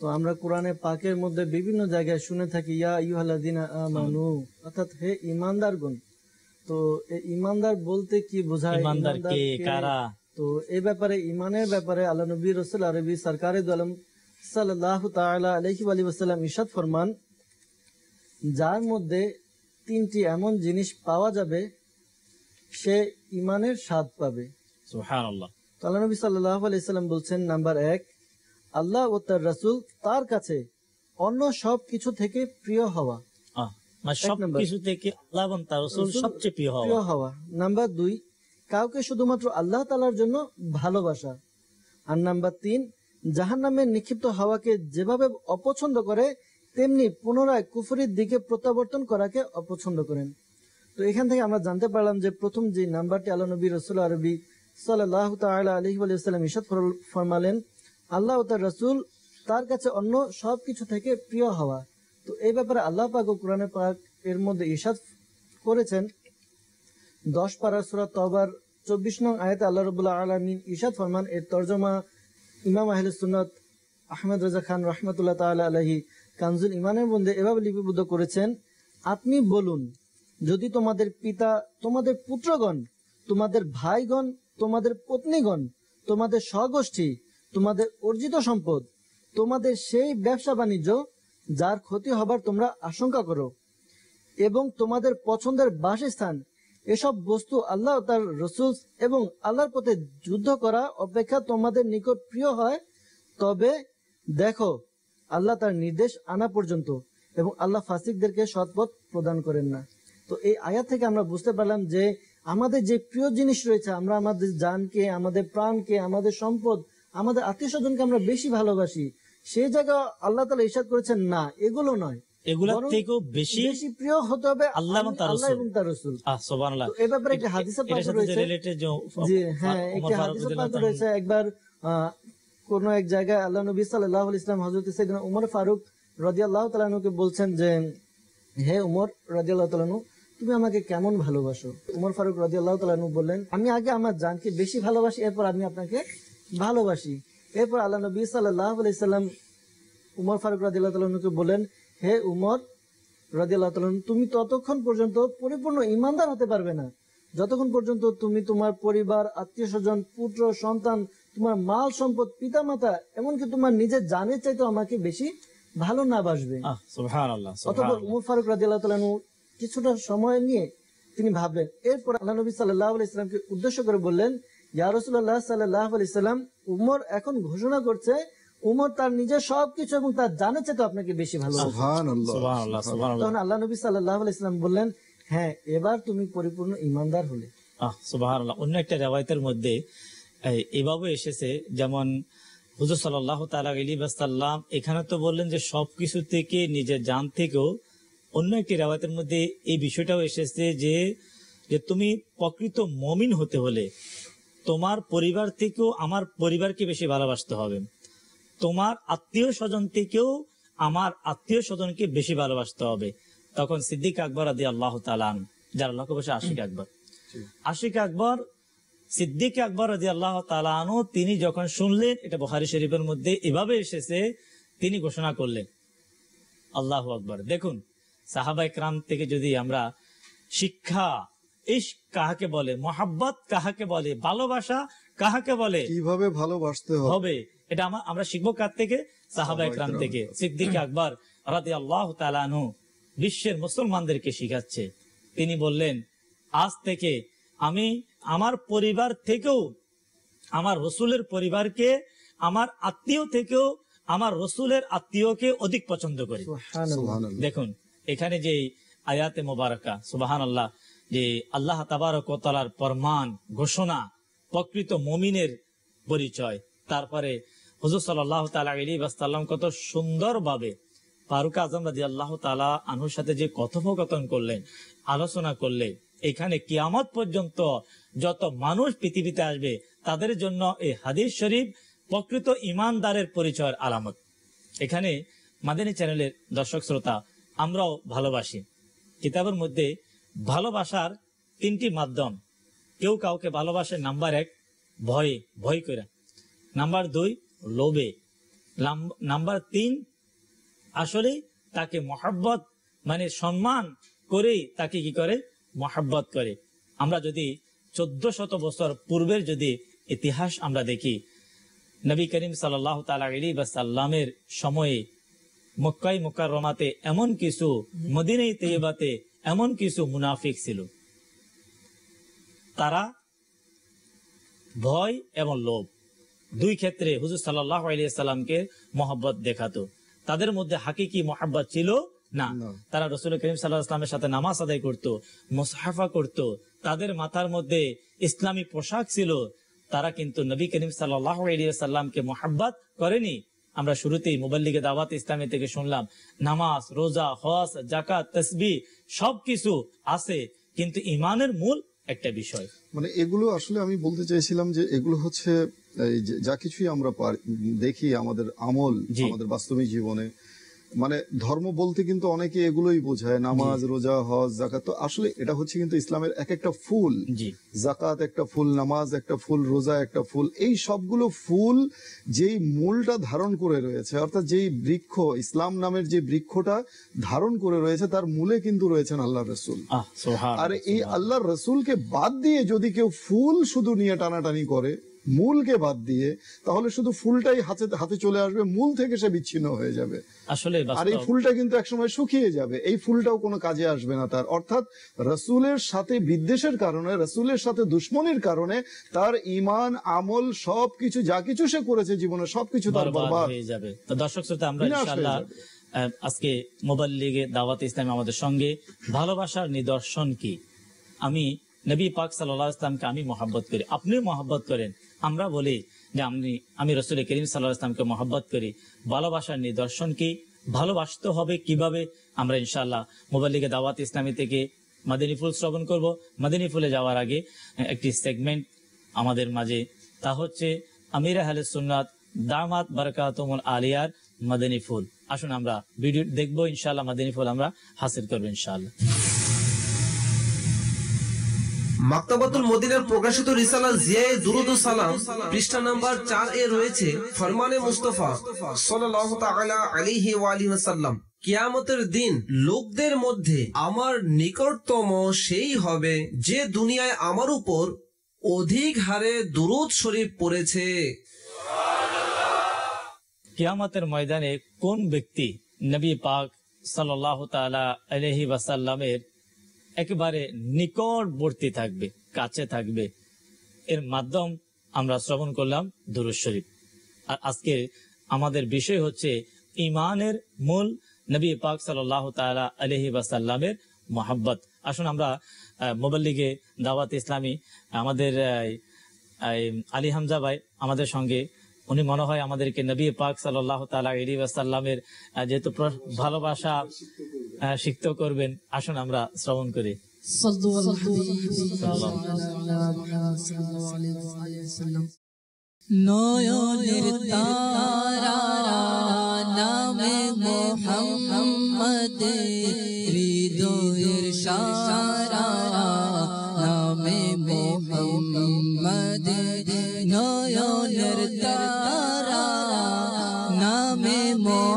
তো আমরা কোরআনে পাকের মধ্যে বিভিন্ন জায়গায় শুনে থাকি ইয়া ইউহালাদিন আমানু অর্থাৎ হে ইমানদারগণ তো ইমানদার বলতে কি বোঝায় ইমানদার কে কারা তো এ ব্যাপারে ইমানের ব্যাপারে আল্লাহ নবী রসুল আরবি সরকারে দলম সাল্লাহ তাআলা আলাইহি আলী ওয়াসাল্লাম ইরশাদ ফরমান যার মধ্যে তিনটি এমন জিনিস পাওয়া যাবে সে ইমানের স্বাদ পাবে সুবহানাল্লাহ তো আল্লাহ নবী সাল্লাল্লাহু আলাইহি সাল্লাম বলছেন নাম্বার এক আল্লাহ ও তার রাসূল তার কাছে অন্য সব কিছু থেকে প্রিয় হওয়া মানে কাউকে শুধুমাত্র আল্লাহ তালার জন্য ভালোবাসা আর নাম্বার তিন জাহান নিক্ষিপ্ত যেভাবে অপছন্দ করে তেমনি পুনরায় কুফুরির দিকে প্রত্যাবর্তন করাকে অপছন্দ করেন তো এখান থেকে আমরা জানতে পারলাম যে প্রথম যে নাম্বারটি আল্লাহ নবী রসুল আরবি সাল্লাহ ইসাদ ফরমালেন আল্লাহ তার রসুল তার কাছে অন্য সবকিছু থেকে প্রিয় হওয়া তো এই ব্যাপারে আল্লাহ পাক ও কোরআনে পাক এর মধ্যে ইসাদ করেছেন দশ পারা সুরা তবার চব্বিশ নং আয়াতে আল্লাহ রবুল্লাহ আলমিন ইশাদ ফরমান এর তর্জমা ইমাম আহিল সুন্নত আহমেদ রাজা খান রহমতুল্লাহ তাল্লাহ আলহি কানজুল ইমানের মধ্যে এভাবে লিপিবদ্ধ করেছেন আপনি বলুন যদি তোমাদের পিতা তোমাদের পুত্রগণ তোমাদের ভাইগণ তোমাদের পত্নীগণ তোমাদের স্বগোষ্ঠী তোমাদের অর্জিত সম্পদ তোমাদের সেই ব্যবসা বাণিজ্য যার ক্ষতি হবার তোমরা আশঙ্কা করো এবং তোমাদের পছন্দের বাসস্থান এসব বস্তু আল্লাহ তার রসুল এবং আল্লাহর পথে যুদ্ধ করা অপেক্ষা তোমাদের নিকট প্রিয় হয় তবে দেখো আল্লাহ তার নির্দেশ আনা পর্যন্ত এবং আল্লাহ ফাসিকদেরকে সৎপথ প্রদান করেন না তো এই আয়া থেকে আমরা বুঝতে পারলাম যে আমাদের যে প্রিয় জিনিস রয়েছে আমরা আমাদের জানকে আমাদের প্রাণকে আমাদের সম্পদ আমাদের আত্মীয় স্বজনকে আমরা বেশি ভালোবাসি সেই জায়গা আল্লাহ তালা ইসাদ করেছেন না এগুলো নয় এগুলোর থেকেও বেশি বেশি প্রিয় হতে হবে আল্লাহ এবং তার এবং তার ব্যাপারে জি হ্যাঁ রয়েছে একবার কোন এক জায়গায় আল্লাহ নবী ইসলাম ফারুক বলছেন যে হে উমর রাজি আল্লাহ নু তুমি আমাকে কেমন ভালোবাসো উমর ফারুক রাজি আল্লাহ বললেন আমি আগে আমার জানকে বেশি ভালোবাসি এরপর আমি আপনাকে ভালোবাসি এরপর আল্লাহ নবী সাল্লাহ আলাইসাল্লাম উমর ফারুক রাজিল্লাহকে বলেন হে উমর রাজিল্লাহ তুমি ততক্ষণ পর্যন্ত পরিপূর্ণ ইমানদার হতে পারবে না যতক্ষণ পর্যন্ত তুমি তোমার পরিবার আত্মীয় স্বজন পুত্র সন্তান তোমার মাল সম্পদ পিতা মাতা এমনকি তোমার নিজের জানের চাইতে আমাকে বেশি ভালো না বাসবে অথবা উমর ফারুক রাজিল্লাহ কিছুটা সময় নিয়ে তিনি ভাবলেন এরপর আল্লাহ নবী সাল্লাহ ইসলামকে উদ্দেশ্য করে বললেন ইয়ারসুল্লাহ সাল্লাহ উমর এখন ঘোষণা করছে উমর তার নিজের সবকিছু এবং তার তো আপনাকে বেশি ভালো তখন আল্লাহ নবী সাল্লাহ বললেন হ্যাঁ এবার তুমি পরিপূর্ণ ইমানদার হলে অন্য একটা রেওয়ায়তের মধ্যে এভাবে এসেছে যেমন হুজুর সাল্লাহ এখানে তো বললেন যে সবকিছু থেকে নিজের জান থেকেও অন্য একটি রেওয়ায়তের মধ্যে এই বিষয়টাও এসেছে যে যে তুমি প্রকৃত মমিন হতে হলে তোমার পরিবার থেকেও আমার পরিবারকে বেশি ভালোবাসতে হবে তোমার আত্মীয় স্বজন থেকেও আমার আত্মীয় স্বজনকে বেশি ভালোবাসতে হবে তখন সিদ্দিক আকবর আদি আল্লাহ তালান যার লক্ষ্য বসে আশিক আকবর আশিক আকবর সিদ্দিক আকবর আদি আল্লাহ তালানো তিনি যখন শুনলেন এটা বহারি শরীফের মধ্যে এভাবে এসেছে তিনি ঘোষণা করলেন আল্লাহ আকবর দেখুন সাহাবা ইকরাম থেকে যদি আমরা শিক্ষা ইশক কাহাকে বলে মোহাব্বত কাহাকে বলে ভালোবাসা কাহাকে বলে কিভাবে ভালোবাসতে হবে এটা আমরা শিখবো কার থেকে সাহাবা ইকরাম থেকে সিদ্দিক আকবর রাতে আল্লাহ তালানু বিশ্বের মুসলমানদেরকে শিখাচ্ছে তিনি বললেন আজ থেকে আমি আমার পরিবার থেকেও আমার রসুলের পরিবারকে আমার আত্মীয় থেকেও আমার রসুলের আত্মীয়কে অধিক পছন্দ করি দেখুন এখানে যে আয়াতে মোবারকা সুবাহান আল্লাহ যে আল্লাহ তাবারকতলার প্রমাণ ঘোষণা প্রকৃত মমিনের পরিচয় তারপরে হজুর সাল্লাহ তালা আলী বাস্তাল্লাম কত সুন্দরভাবে ফারুক আজম রাজি আল্লাহ তালা আনুর সাথে যে কথোপকথন করলেন আলোচনা করলে এখানে কিয়ামত পর্যন্ত যত মানুষ পৃথিবীতে আসবে তাদের জন্য এই হাদিস শরীফ প্রকৃত ইমানদারের পরিচয়ের আলামত এখানে মাদানী চ্যানেলের দর্শক শ্রোতা আমরাও ভালোবাসি কিতাবের মধ্যে ভালোবাসার তিনটি মাধ্যম কেউ কাউকে ভালোবাসে নাম্বার এক ভয়ে ভয় করে নাম্বার দুই লোভে নাম্বার তিন আসলে তাকে মহাব্বত মানে সম্মান করেই তাকে কি করে মহাব্বত করে আমরা যদি চোদ্দ শত বছর পূর্বের যদি ইতিহাস আমরা দেখি নবী করিম সাল্লাহ তালি বা সাল্লামের সময়ে মক্কাই রমাতে এমন কিছু মদিনাই তেয়েবাতে এমন কিছু মুনাফিক ছিল তারা ভয় এবং লোভ দুই ক্ষেত্রে হুজুর সাল্লাহ আলিয়াকে মহব্বত দেখাতো তাদের মধ্যে হাকিকি মহাব্বত ছিল না তারা রসুল করিম সাল্লাহ ইসলামের সাথে নামাজ আদায় করত মুসাফা করত তাদের মাথার মধ্যে ইসলামী পোশাক ছিল তারা কিন্তু নবী করিম সাল্লাহ আলিয়া সাল্লামকে মহাব্বাত করেনি আমরা শুরুতেই মোবাল্লিকে দাওয়াত ইসলামী থেকে শুনলাম নামাজ রোজা হস জাকাত তসবি সবকিছু আছে কিন্তু ইমানের মূল একটা বিষয় মানে এগুলো আসলে আমি বলতে চাইছিলাম যে এগুলো হচ্ছে যা কিছুই আমরা দেখি আমাদের আমল আমাদের বাস্তবিক জীবনে মানে ধর্ম বলতে কিন্তু অনেকে এগুলোই বোঝায় নামাজ রোজা হজ জাকাত তো আসলে এটা হচ্ছে কিন্তু ইসলামের এক একটা ফুল জাকাত একটা ফুল নামাজ একটা ফুল রোজা একটা ফুল এই সবগুলো ফুল যেই মূলটা ধারণ করে রয়েছে অর্থাৎ যেই বৃক্ষ ইসলাম নামের যে বৃক্ষটা ধারণ করে রয়েছে তার মূলে কিন্তু রয়েছেন আল্লাহ রসুল আর এই আল্লাহ রসুলকে বাদ দিয়ে যদি কেউ ফুল শুধু নিয়ে টানাটানি করে মূলকে বাদ দিয়ে তাহলে শুধু ফুলটাই হাতে হাতে চলে আসবে মূল থেকে সে বিচ্ছিন্ন হয়ে যাবে আসলে আর এই ফুলটা কিন্তু একসময় শুকিয়ে যাবে এই ফুলটাও কোনো কাজে আসবে না তার অর্থাৎ রসুলের সাথে বিদ্বেষের কারণে রসুলের সাথে দুশ্মনির কারণে তার ইমান আমল সব কিছু যা কিছু সে করেছে জীবনে সব কিছু তার বরবাদ হয়ে যাবে তো দর্শক শ্রোতা আমরা ইনশাআল্লাহ আজকে মোবাইল লিগে দাওয়াত ইসলাম আমাদের সঙ্গে ভালোবাসার নিদর্শন কি আমি নবী পাক সাল্লাহ ইসলামকে আমি মহাব্বত করি আপনি মহাব্বত করেন আমরা বলি যে আমি আমি রসুল করিম সাল্লাহ ইসলামকে মহব্বত করি ভালোবাসার নিদর্শন কি ভালোবাসতে হবে কিভাবে আমরা ইনশাল্লাহ লিগে দাওয়াত ইসলামী থেকে মাদিনী ফুল শ্রবণ করব মাদিনী ফুলে যাওয়ার আগে একটি সেগমেন্ট আমাদের মাঝে তা হচ্ছে আমির আহলে সুন্নাত দামাত বারকাতমুল আলিয়ার মাদিনী ফুল আসুন আমরা ভিডিও দেখবো ইনশাল্লাহ মাদিনী ফুল আমরা হাসিল করবো ইনশাল্লাহ মাক্তাবাতুল মদিনার প্রকাশিত রিসালা জিয়ায়ে দুরুদ সালাম পৃষ্ঠা নাম্বার চার এ রয়েছে ফরমানে মুস্তফা সাল্লাল্লাহু তাআলা আলাইহি ওয়া আলিহি ওয়াসাল্লাম কিয়ামতের দিন লোকদের মধ্যে আমার নিকটতম সেই হবে যে দুনিয়ায় আমার উপর অধিক হারে দুরুদ শরীফ পড়েছে কিয়ামতের ময়দানে কোন ব্যক্তি নবী পাক সাল্লাহ তালা আলহি ওয়াসাল্লামের একেবারে নিকটবর্তী থাকবে কাছে থাকবে এর মাধ্যম আমরা শ্রবণ করলাম দুরুজ শরীফ আর আজকে আমাদের বিষয় হচ্ছে ইমানের মূল নবী পাক সাল্লাহ তালা আলহি বাসাল্লামের মোহাব্বত আসুন আমরা মোবাল্লিগে দাওয়াত ইসলামী আমাদের আলী হামজা ভাই আমাদের সঙ্গে উনি মনে হয় আমাদেরকে নবী পাক সাল্লাহ তালা আলী আসাল্লামের যেহেতু ভালোবাসা শিখতে করবেন আসুন আমরা শ্রবণ করি নয়নের তারা নামে মোহাম্মদ হৃদয়ের সারা নামে মোহাম্মদ নয়নের তারা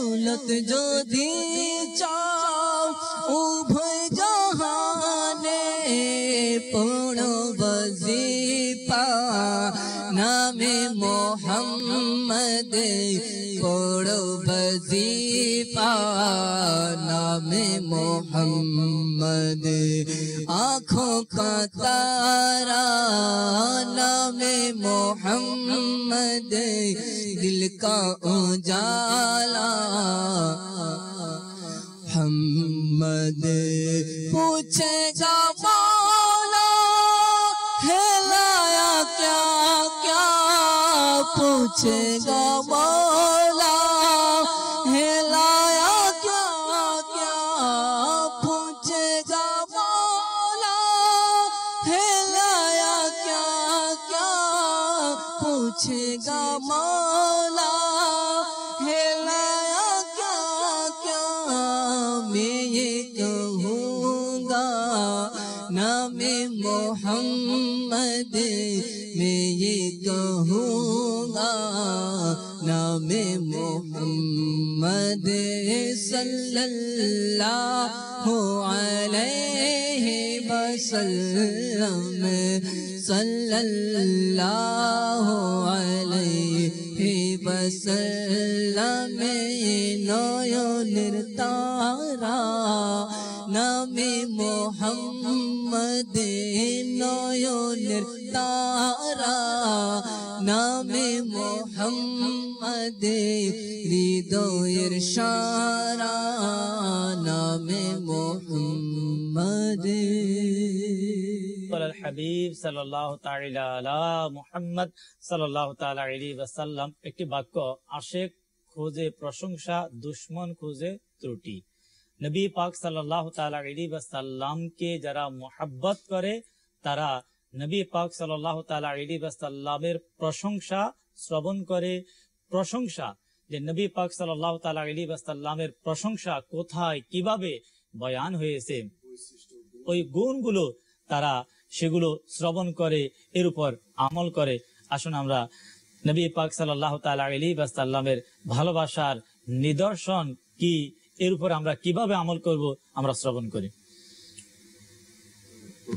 دولت جو دی چار اے پورو بزی پا نام محمد پوڑو بزی نام محمد آنکھوں کا تارا نام محمد دل کا اجالا محمد پوچھے پوچھے مولا ہے لایا کیا کیا پوچھے گا گا نام محمد صلی اللہ علیہ وسلم صلی اللہ علیہ وسلم نویو نرتارا نام محمد نویو نرتارا نام محمد ریدو ارشارا نام محمد صلی اللہ تعالی علی وسلام ایک باک آشیک پرشنسا دشمن خوزے ترٹی نبی پاک صلی اللہ تعالی علیہ وسلم کے جرا محبت کرے নবী পাক সাল্লাহ তালা প্রশংসা শ্রবণ করে প্রশংসা যে নবী পাক সাল্লাহ প্রশংসা কোথায় কিভাবে বয়ান হয়েছে ওই গুণগুলো তারা সেগুলো শ্রবণ করে এর উপর আমল করে আসুন আমরা নবী পাক সাল্লাহ তালা ভালোবাসার নিদর্শন কি এর উপর আমরা কিভাবে আমল করব আমরা শ্রবণ করি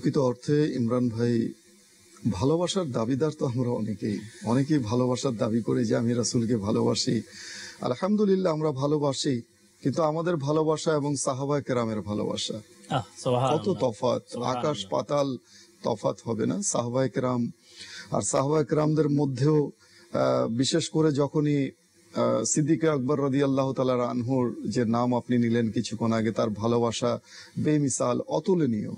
প্রকৃত অর্থে ইমরান ভাই ভালোবাসার দাবিদার তো আমরা অনেকেই অনেকেই ভালোবাসার দাবি করি যে আমি রাসুলকে ভালোবাসি আলহামদুলিল্লাহ আমরা ভালোবাসি কিন্তু আমাদের ভালোবাসা এবং সাহাবা কেরামের ভালোবাসা কত তফাত আকাশ পাতাল তফাত হবে না সাহবা কেরাম আর সাহবা কেরামদের মধ্যেও বিশেষ করে যখনই সিদ্দিকা আকবর রাজি আল্লাহ তালার আনহুর যে নাম আপনি নিলেন কিছুক্ষণ আগে তার ভালোবাসা বেমিসাল অতুলনীয়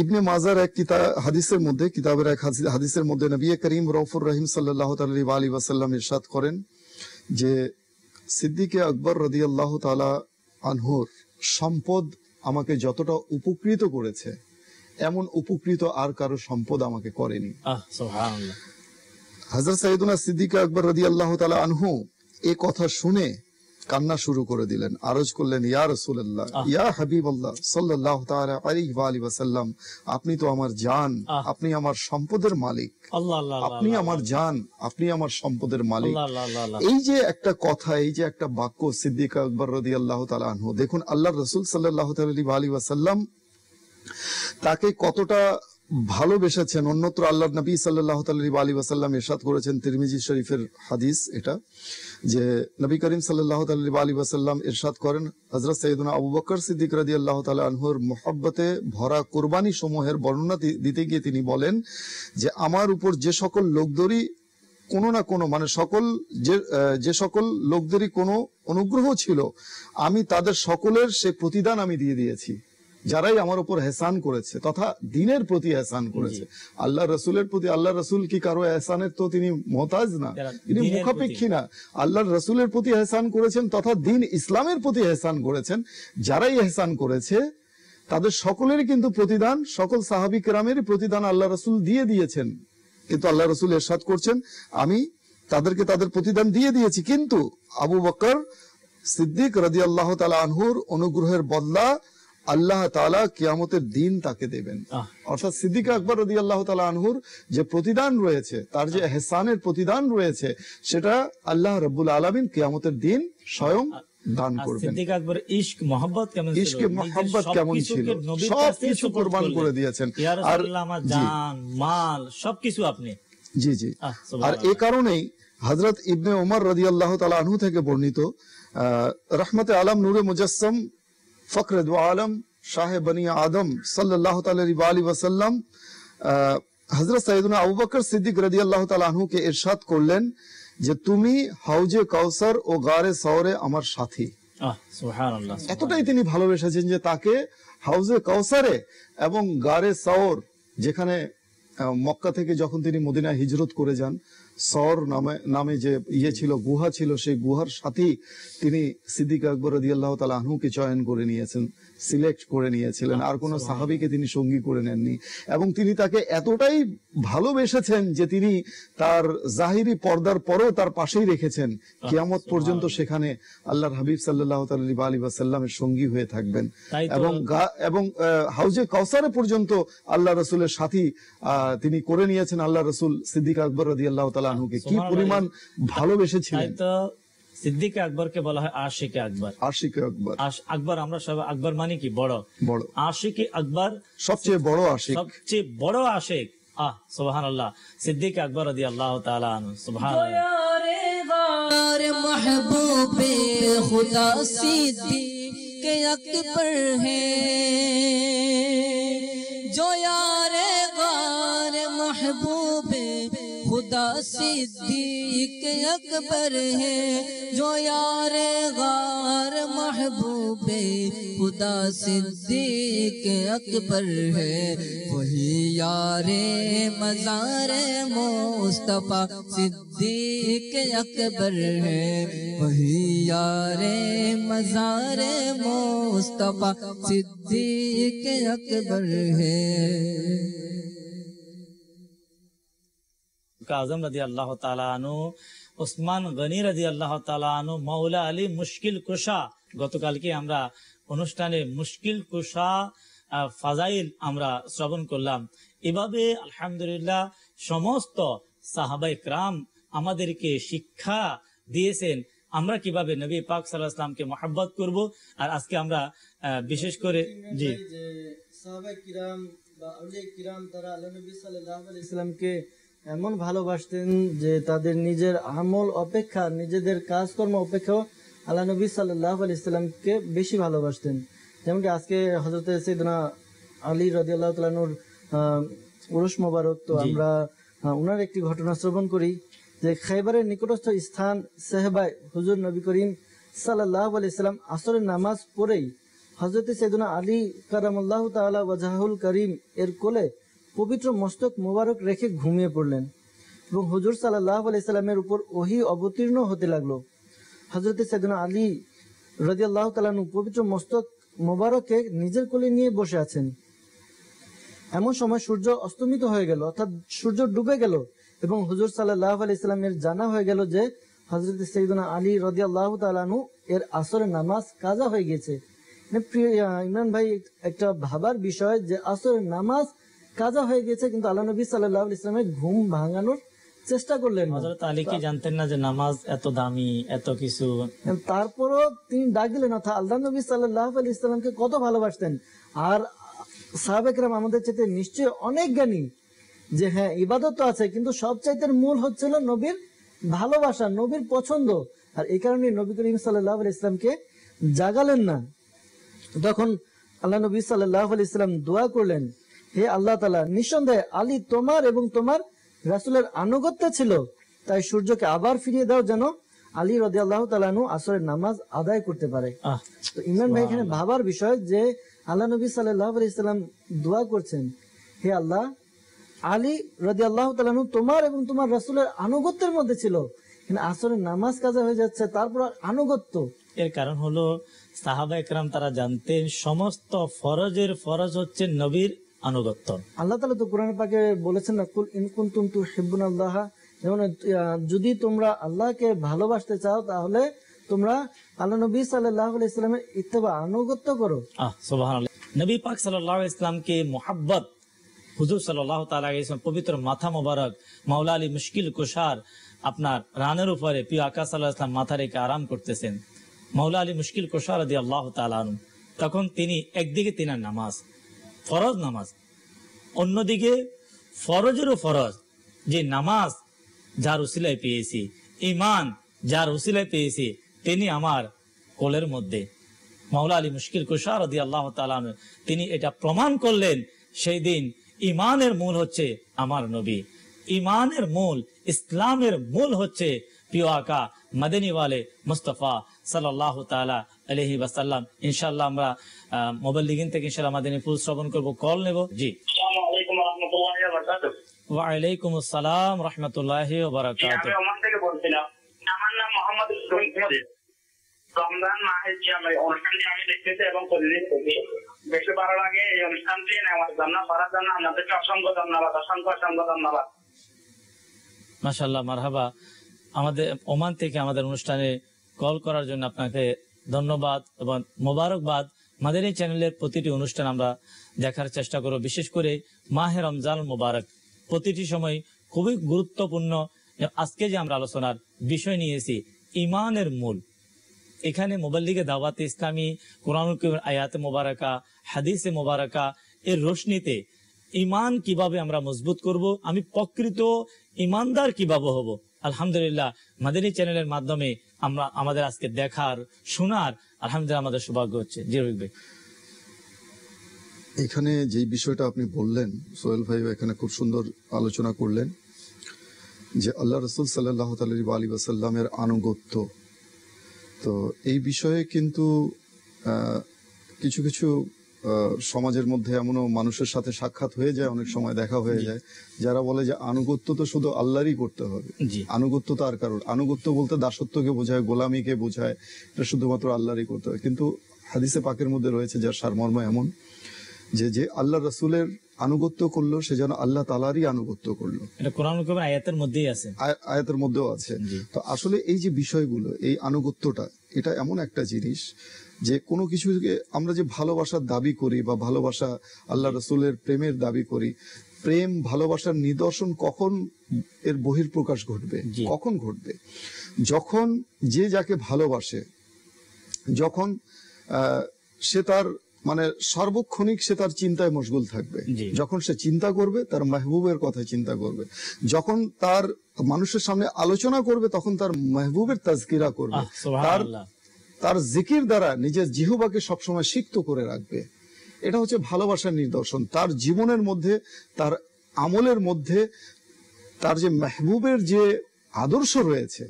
ইবনে মাজার এক কিতাব হাদিসের মধ্যে কিতাবের এক হাদিসের মধ্যে নবী করিম রফুর রহিম সাল্লাহ তালি আলী ওয়াসাল্লাম ইরশাদ করেন যে সিদ্দিকে আকবর রদি আল্লাহ তালা আনহুর সম্পদ আমাকে যতটা উপকৃত করেছে এমন উপকৃত আর কারো সম্পদ আমাকে করেনি হাজরত সাইদুনা সিদ্দিক আকবর রদি আল্লাহ তালা আনহু এ কথা শুনে কান্না শুরু করে দিলেন আরজ করলেন ইয়া রসুল্লাহ ইয়া হাবিব আল্লাহ সাল্লাহ ওয়াসাল্লাম আপনি তো আমার জান আপনি আমার সম্পদের মালিক আপনি আমার জান আপনি আমার সম্পদের মালিক এই যে একটা কথা এই যে একটা বাক্য সিদ্দিক আকবর রদি আল্লাহ তালা আনহু দেখুন আল্লাহ রসুল সাল্লাহ আলী ওয়াসাল্লাম তাকে কতটা ভালোবেসেছেন অন্যত্র আল্লাহ নবী সাল্লাহ আলী ওয়াসাল্লাম এরশাদ করেছেন তিরমিজি শরীফের হাদিস এটা যে নবী করিম সাল্লাহ তাল্লিব আলী ওয়াসাল্লাম এরশাদ করেন হজরত সৈয়দনা আবু বকর সিদ্দিক রাজি আল্লাহ তালা আনহুর মোহাব্বতে ভরা কোরবানি সমূহের বর্ণনা দিতে গিয়ে তিনি বলেন যে আমার উপর যে সকল লোকদেরই কোনো না কোনো মানে সকল যে যে সকল লোকদেরই কোনো অনুগ্রহ ছিল আমি তাদের সকলের সে প্রতিদান আমি দিয়ে দিয়েছি যারাই আমার উপর হেসান করেছে তথা দিনের প্রতি হেসান করেছে আল্লাহ রসুলের প্রতি আল্লাহ রসুল কি কারো হেসানের তো তিনি মহতাজ না তিনি মুখাপেক্ষী না আল্লাহ রসুলের প্রতি হেসান করেছেন তথা দিন ইসলামের প্রতি হেসান করেছেন যারাই হেসান করেছে তাদের সকলের কিন্তু প্রতিদান সকল সাহাবি কেরামের প্রতিদান আল্লাহ রসুল দিয়ে দিয়েছেন কিন্তু আল্লাহ রসুল এরশাদ করছেন আমি তাদেরকে তাদের প্রতিদান দিয়ে দিয়েছি কিন্তু আবু বকর সিদ্দিক রাজি আল্লাহ তালা আনহুর অনুগ্রহের বদলা আল্লাহ তালা কিয়ামতের দিন তাকে দেবেন অর্থাৎ সিদ্দিক আকবর রদি আল্লাহ তালা আনহুর যে প্রতিদান রয়েছে তার যে হেসানের প্রতিদান রয়েছে সেটা আল্লাহ রব্বুল আলমিন কিয়ামতের দিন স্বয়ং দান করবেন কেমন কোরবান করে দিয়েছেন আর জান মাল সবকিছু আপনি জি জি আর এ কারণেই হজরত ইবনে ওমর রদি আল্লাহ তালা আনহু থেকে বর্ণিত রহমতে আলম নুরে মুজাসম ফখরদ আলম শাহেব বনি আদম সাল্লাহ আলী ওসাল্লাম হজরত সৈদুল আবু বকর সিদ্দিক করলেন যে তুমি হাউজে কাউসার ও গারে সৌরে আমার সাথী এতটাই তিনি ভালোবেসেছেন যে তাকে হাউজে কাউসারে এবং গারে সাওর যেখানে মক্কা থেকে যখন তিনি মদিনা হিজরত করে যান সর নামে নামে যে ইয়ে ছিল গুহা ছিল সেই গুহার সাথেই তিনি সিদ্দিক আকবর আল্লাহ তালা আহুকে চয়ন করে নিয়েছেন সিলেক্ট করে নিয়েছিলেন আর কোন আচ্ছা। সাহাবিকে তিনি সঙ্গী করে নেননি এবং তিনি তাকে এতটাই ভালোবেসেছেন যে তিনি তার জাহিরি পর্দার পরেও তার পাশেই রেখেছেন আচ্ছা। কিয়ামত পর্যন্ত সেখানে আল্লাহর হাবিব সাল্লাহ আলী সাল্লামের সঙ্গী হয়ে থাকবেন এবং এবং হাউজে কাউসারে পর্যন্ত আল্লাহ রসুলের সাথী তিনি করে নিয়েছেন আল্লাহ রসুল সিদ্দিক আকবর রদি আল্লাহ তালা আনহুকে কি পরিমাণ ভালোবেসেছিলেন সিদ্দিক আকবরকে বলা হয় আশিক আকবর আশিক আকবর আকবর আমরা সবাই আকবর মানে কি বড় বড় আশিক আকবর সবচেয়ে বড় আশিক সবচেয়ে বড় আশিক আহ সুবহান আল্লাহ সিদ্দিক আকবর রাদি আল্লাহ তাআলা সুবহান محبوبে খুদা সিদ্দিক আকবর হে জো গার محبوب صدیق اکبر ہے جو یار غار محبوب خدا صدیق اکبر ہے وہی یار مزار مصطفیٰ صدیق اکبر ہے وہی یار مزار مصطفیٰ صدیق اکبر ہے আজম রাজি আল্লাহ তালু ওসমান গনি রাজি আল্লাহ তালু মৌলা আলী মুশকিল কুশা গতকালকে আমরা অনুষ্ঠানে মুশকিল কুশা ফাজাইল আমরা শ্রবণ করলাম এভাবে আলহামদুলিল্লাহ সমস্ত সাহাবাই ক্রাম আমাদেরকে শিক্ষা দিয়েছেন আমরা কিভাবে নবী পাক সাল্লাহ ইসলামকে মহাব্বত করব আর আজকে আমরা বিশেষ করে জি সাহাবাই কিরাম বা কিরাম তারা আল্লাহ নবী সাল্লাহ ইসলামকে এমন ভালোবাসতেন যে তাদের নিজের আমল অপেক্ষা নিজেদের কাজকর্ম অপেক্ষাও আল্লাহ নবী সাল্লাহ আলি ইসলামকে বেশি ভালোবাসতেন যেমনকি আজকে হজরত সৈদনা আলী আল্লাহ তালানুর উরস মোবারক তো আমরা ওনার একটি ঘটনা শ্রবণ করি যে খাইবারের নিকটস্থ স্থান সেহবাই হুজুর নবী করিম সাল্লাহ আলি ইসলাম আসরের নামাজ পড়েই হজরত সৈদনা আলী কারামুল্লাহ তালা ওয়াজাহুল করিম এর কোলে পবিত্র মস্তক মোবারক রেখে ঘুমিয়ে পড়লেন এবং হজুর সাল্লাহ আলাইসাল্লামের উপর ওহি অবতীর্ণ হতে লাগলো হজরত আলী রাজি আল্লাহ তালানু পবিত্র মস্তক মোবারককে নিজের কোলে নিয়ে বসে আছেন এমন সময় সূর্য অস্তমিত হয়ে গেল অর্থাৎ সূর্য ডুবে গেল এবং হজুর সাল্লাহ আলি জানা হয়ে গেল যে হজরত সৈদুনা আলী রদি আল্লাহ তালানু এর আসরে নামাজ কাজা হয়ে গেছে মানে ইমরান ভাই একটা ভাবার বিষয় যে আসরের নামাজ কাজা হয়ে গেছে কিন্তু আল্লাহ নবী সাল্লাহ ইসলামের ঘুম ভাঙানোর চেষ্টা করলেন হজরত আলী কি জানতেন না যে নামাজ এত দামি এত কিছু তারপরও তিনি ডাকলেন অর্থাৎ আল্লাহ নবী সাল্লাহ আলী ইসলামকে কত ভালোবাসতেন আর সাহাবেকরাম আমাদের চেয়ে নিশ্চয় অনেক জ্ঞানী যে হ্যাঁ ইবাদত তো আছে কিন্তু সবচাইতে মূল হচ্ছিল নবীর ভালোবাসা নবীর পছন্দ আর এই কারণে নবী করিম সাল্লাহ আলী ইসলামকে জাগালেন না তখন আল্লাহ নবী সাল্লাহ আলী ইসলাম দোয়া করলেন হে আল্লাহ তালা নিঃসন্দেহে আলী তোমার এবং তোমার রাসুলের আনুগত্য ছিল তাই সূর্যকে আবার ফিরিয়ে দাও যেন আলী রদি আল্লাহ তালানু আসরের নামাজ আদায় করতে পারে তো ইমরান ভাই এখানে ভাবার বিষয় যে আল্লাহ নবী সাল্লাহ ইসলাম দোয়া করছেন হে আল্লাহ আলী রদি আল্লাহ তালানু তোমার এবং তোমার রাসুলের আনুগত্যের মধ্যে ছিল কিন্তু আসরের নামাজ কাজা হয়ে যাচ্ছে তারপর আনুগত্য এর কারণ হলো সাহাবা একরাম তারা জানতেন সমস্ত ফরজের ফরজ হচ্ছে নবীর আনুগত্য আল্লাহ তালা তো কোরআন পাকে বলেছেন না কুল ইনকুন্তুম তু হিব্বুন আল্লাহ যেমন যদি তোমরা আল্লাহকে ভালোবাসতে চাও তাহলে তোমরা আল্লাহ নবী সাল্লাহ ইসলামের ইত্তেবা আনুগত্য করো নবী পাক সাল্লাহ ইসলামকে মোহাব্বত হুজুর সাল্লাহ তালা ইসলাম পবিত্র মাথা মোবারক মাওলা আলী মুশকিল কুষার আপনার রানের উপরে প্রিয় আকাশ আল্লাহ ইসলাম মাথা রেখে আরাম করতেছেন মাওলা আলী মুশকিল কুষার আদি আল্লাহ তালান তখন তিনি একদিকে তিনার নামাজ ফরজ নামাজ অন্যদিকে ফরজেরও ফরজ যে নামাজ যার উসিলায় পেয়েছি ইমান যার উসিলায় পেয়েছি তিনি আমার কোলের মধ্যে মাওলা আলী মুশকিল কুষার দিয়ে আল্লাহ তালাম তিনি এটা প্রমাণ করলেন সেই দিন ইমানের মূল হচ্ছে আমার নবী ইমানের মূল ইসলামের মূল হচ্ছে পিওয়াকা মাদিনীওয়ালে মুস্তফা সাল্লাহ তালা আলহি বাসাল্লাম ইনশাল্লাহ আমরা মোবাইল লিগিন থেকে ইনশাল্লাহ আমাদের পুল শ্রবণ করব কল নেব জি ওয়ালাইকুম আসসালাম মারহাবা আমাদের ওমান থেকে আমাদের অনুষ্ঠানে কল করার জন্য আপনাকে ধন্যবাদ এবং মোবারকবাদ আমাদের এই চ্যানেলের প্রতিটি অনুষ্ঠান আমরা দেখার চেষ্টা করব বিশেষ করে মাহে রমজান মোবারক প্রতিটি সময় খুবই গুরুত্বপূর্ণ আজকে যে আমরা আলোচনার বিষয় নিয়েছি ইমানের মূল এখানে লিগে দাওয়াত ইসলামী কোরআন আয়াতে মোবারকা হাদিসে মোবারকা এর রোশনিতে ইমান কিভাবে আমরা মজবুত করব আমি প্রকৃত ইমানদার কিভাবে হব আলহামদুলিল্লাহ মাদারী চ্যানেলের মাধ্যমে আমরা আমাদের আজকে দেখার শোনার আলহামদুলিল্লাহ আমাদের সৌভাগ্য হচ্ছে জি রবিক এখানে যে বিষয়টা আপনি বললেন সোহেল ভাই এখানে খুব সুন্দর আলোচনা করলেন যে আল্লাহ রসুল সাল্লাহ আলী আসাল্লামের আনুগত্য তো এই বিষয়ে কিন্তু কিছু কিছু সমাজের মধ্যে এমনও মানুষের সাথে সাক্ষাৎ হয়ে যায় অনেক সময় দেখা হয়ে যায় যারা বলে যে আনুগত্য তো শুধু আল্লাহরই করতে হবে আনুগত্য তো আর কারোর আনুগত্য বলতে দাসত্বকে বোঝায় গোলামিকে বোঝায় এটা শুধুমাত্র আল্লাহরই করতে হবে কিন্তু হাদিসে পাকের মধ্যে রয়েছে যার সারমর্ম এমন যে যে আল্লাহ রসুলের আনুগত্য করলো সে যেন আল্লাহ তালারই আনুগত্য করলো এটা কোরআন আয়াতের মধ্যেই আছে আয়াতের মধ্যেও আছে তো আসলে এই যে বিষয়গুলো এই আনুগত্যটা এটা এমন একটা জিনিস যে কোনো কিছুকে আমরা যে ভালোবাসার দাবি করি বা ভালোবাসা আল্লাহ রসুলের প্রেমের দাবি করি প্রেম ভালোবাসার নিদর্শন কখন এর বহির প্রকাশ ঘটবে কখন ঘটবে যখন যে যাকে ভালোবাসে যখন সে তার মানে সার্বক্ষণিক সে তার চিন্তায় মশগুল থাকবে যখন সে চিন্তা করবে তার মেহবুবের কথা চিন্তা করবে যখন তার মানুষের সামনে আলোচনা করবে তখন তার মেহবুবের তাজকিরা করবে তার তার জিকির দ্বারা নিজের জিহুবাকে সবসময় সিক্ত করে রাখবে এটা হচ্ছে ভালোবাসার নিদর্শন তার জীবনের মধ্যে তার আমলের মধ্যে তার যে মেহবুবের যে আদর্শ রয়েছে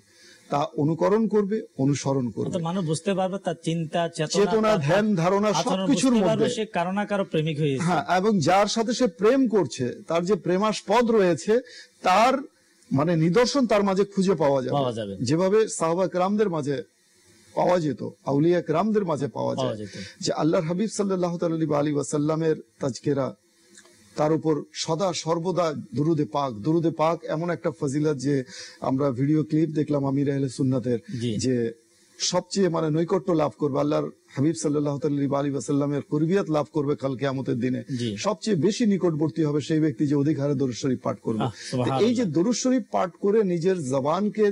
তা অনুকরণ করবে অনুসরণ করবে মানুষ বুঝতে পারবে তার চিন্তা চেতনা ধ্যান ধারণা সবকিছুর মধ্যে সে কারো না কারো প্রেমিক হয়ে হ্যাঁ এবং যার সাথে সে প্রেম করছে তার যে প্রেমাস্পদ রয়েছে তার মানে নিদর্শন তার মাঝে খুঁজে পাওয়া যাবে যেভাবে সাহবা রামদের মাঝে পাওয়া যেত আউলিয়া রামদের মাঝে পাওয়া যায় যে আল্লাহর হাবিব সাল্লাহ আলী ওয়াসাল্লামের তাজকেরা তার উপর সদা সর্বদা দুরুদে পাক দুরুদে পাক এমন একটা ফজিলত যে আমরা ভিডিও ক্লিপ দেখলাম আমির সুন্নাতের যে সবচেয়ে মানে নৈকট্য লাভ করবে আল্লাহর হাবিব সাল্লাহ আলী আসাল্লামের কুরবিয়াত লাভ করবে কালকে আমাদের দিনে সবচেয়ে বেশি নিকটবর্তী হবে সেই ব্যক্তি যে অধিকারে দরুদ শরীফ পাঠ করবে এই যে দরুদ শরীফ পাঠ করে নিজের জবানকে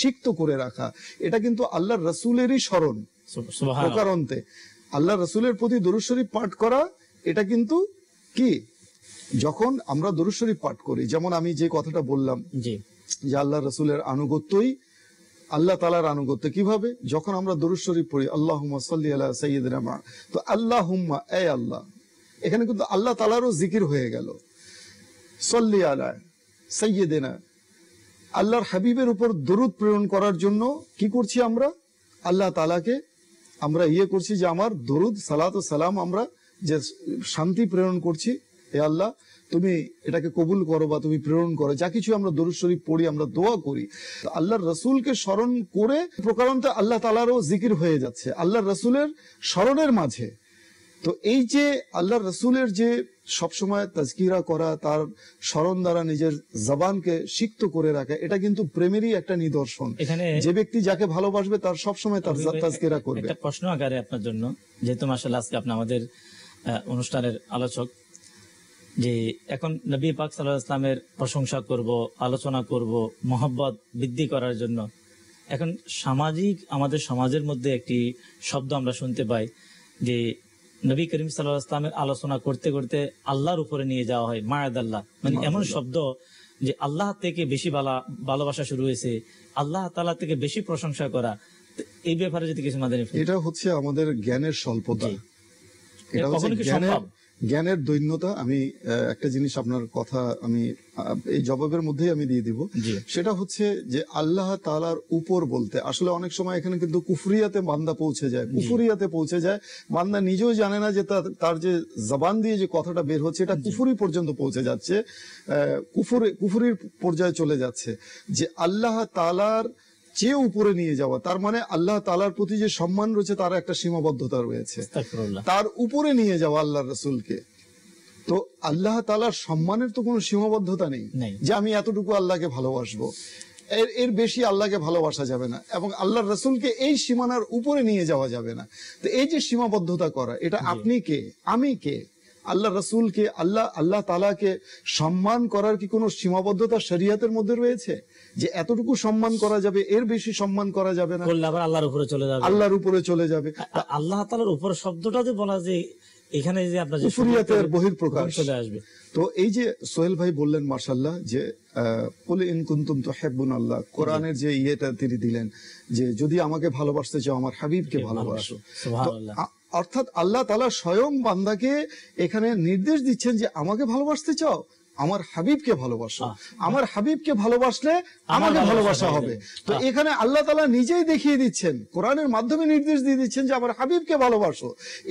সিক্ত করে রাখা এটা কিন্তু আল্লাহর রসুলেরই স্মরণ প্রকারান্তে আল্লাহ রসুলের প্রতি দরুদ শরীফ পাঠ করা এটা কিন্তু কি যখন আমরা দরুদ শরীফ পাঠ করি যেমন আমি যে কথাটা বললাম যে আল্লাহ রসুলের আনুগত্যই আল্লাহ তালার আনুগত্য কিভাবে যখন আমরা দরুদ শরীফ পড়ি আল্লাহ সাল্লি আল্লাহ সৈয়দ রামা তো আল্লাহ হুম্মা এ আল্লাহ এখানে কিন্তু আল্লাহ তালারও জিকির হয়ে গেল সল্লি আলা সৈয়দেনা আল্লাহর হাবিবের উপর দরুদ প্রেরণ করার জন্য কি করছি আমরা আল্লাহ তালাকে আমরা ইয়ে করছি যে আমার দরুদ সালাত সালাম আমরা যে শান্তি প্রেরণ করছি এ আল্লাহ তুমি এটাকে কবুল করো বা তুমি প্রেরণ করো যা কিছু আমরা দরুদ শরীফ পড়ি আমরা দোয়া করি আল্লাহর রসুলকে স্মরণ করে প্রকারণটা আল্লাহ তালারও জিকির হয়ে যাচ্ছে আল্লাহর রসুলের স্মরণের মাঝে তো এই যে আল্লাহ রসুলের যে সবসময় তাজকিরা করা তার স্মরণ দ্বারা নিজের জবানকে সিক্ত করে রাখা এটা কিন্তু প্রেমেরই একটা নিদর্শন এখানে যে ব্যক্তি যাকে ভালোবাসবে তার সবসময় তার তাজকিরা করবে প্রশ্ন আকারে আপনার জন্য যেহেতু মাসাল্লাহ আজকে আপনি আমাদের অনুষ্ঠানের আলোচক যে এখন নবী পাক সাল্লাহ ইসলামের প্রশংসা করব আলোচনা করব মহব্বত বৃদ্ধি করার জন্য এখন সামাজিক আমাদের সমাজের মধ্যে একটি শব্দ আমরা শুনতে পাই যে নবী করিম সাল্লাহ ইসলামের আলোচনা করতে করতে আল্লাহর উপরে নিয়ে যাওয়া হয় মায়াদ আল্লাহ মানে এমন শব্দ যে আল্লাহ থেকে বেশি ভালা ভালোবাসা শুরু হয়েছে আল্লাহ তালা থেকে বেশি প্রশংসা করা এই ব্যাপারে যদি কিছু মাদের এটা হচ্ছে আমাদের জ্ঞানের স্বল্পতা এটা হচ্ছে জ্ঞানের জ্ঞানের দৈন্যতা আমি একটা জিনিস আপনার কথা আমি এই জবাবের মধ্যেই আমি দিয়ে দিব সেটা হচ্ছে যে আল্লাহ তালার উপর বলতে আসলে অনেক সময় এখানে কিন্তু কুফরিয়াতে বান্দা পৌঁছে যায় কুফুরিয়াতে পৌঁছে যায় বান্দা নিজেও জানে না যে তার যে জবান দিয়ে যে কথাটা বের হচ্ছে এটা কুফুরি পর্যন্ত পৌঁছে যাচ্ছে কুফুরি কুফুরির পর্যায়ে চলে যাচ্ছে যে আল্লাহ তালার আহ চেয়ে উপরে নিয়ে যাওয়া তার মানে আল্লাহ তালার প্রতি যে সম্মান রয়েছে তার একটা সীমাবদ্ধতা রয়েছে তার উপরে নিয়ে যাওয়া আল্লাহ রসুলকে তো আল্লাহ তালার সম্মানের তো কোনো সীমাবদ্ধতা নেই যে আমি এতটুকু আল্লাহকে ভালোবাসবো এর এর বেশি আল্লাহকে ভালোবাসা যাবে না এবং আল্লাহ রসুলকে এই সীমানার উপরে নিয়ে যাওয়া যাবে না তো এই যে সীমাবদ্ধতা করা এটা আপনি কে আমি কে আল্লাহ রসুলকে আল্লাহ আল্লাহ তালাকে সম্মান করার কি কোনো সীমাবদ্ধতা শরিয়াতের মধ্যে রয়েছে যে এতটুকু সম্মান করা যাবে এর বেশি সম্মান করা যাবে না করলে আবার আল্লাহর উপরে চলে যাবে আল্লাহর উপরে চলে যাবে আল্লাহ তালার উপর শব্দটা যে বলা যে এখানে যে আপনার বহির বহিঃপ্রকাশ চলে আসবে তো এই যে সোহেল ভাই বললেন মার্শাল্লাহ যে কুল ইন কুনতুম আল্লাহ কোরআনের যে ইয়েটা তিনি দিলেন যে যদি আমাকে ভালোবাসতে চাও আমার হাবিবকে ভালোবাসো অর্থাৎ আল্লাহ তাআলা স্বয়ং বান্দাকে এখানে নির্দেশ দিচ্ছেন যে আমাকে ভালোবাসতে চাও আমার হাবিবকে ভালোবাসো আমার হাবিবকে ভালোবাসলে আমাকে ভালোবাসা হবে তো এখানে আল্লাহ তালা নিজেই দেখিয়ে দিচ্ছেন কোরআনের মাধ্যমে নির্দেশ দিয়ে দিচ্ছেন যে আমার হাবিবকে ভালোবাসো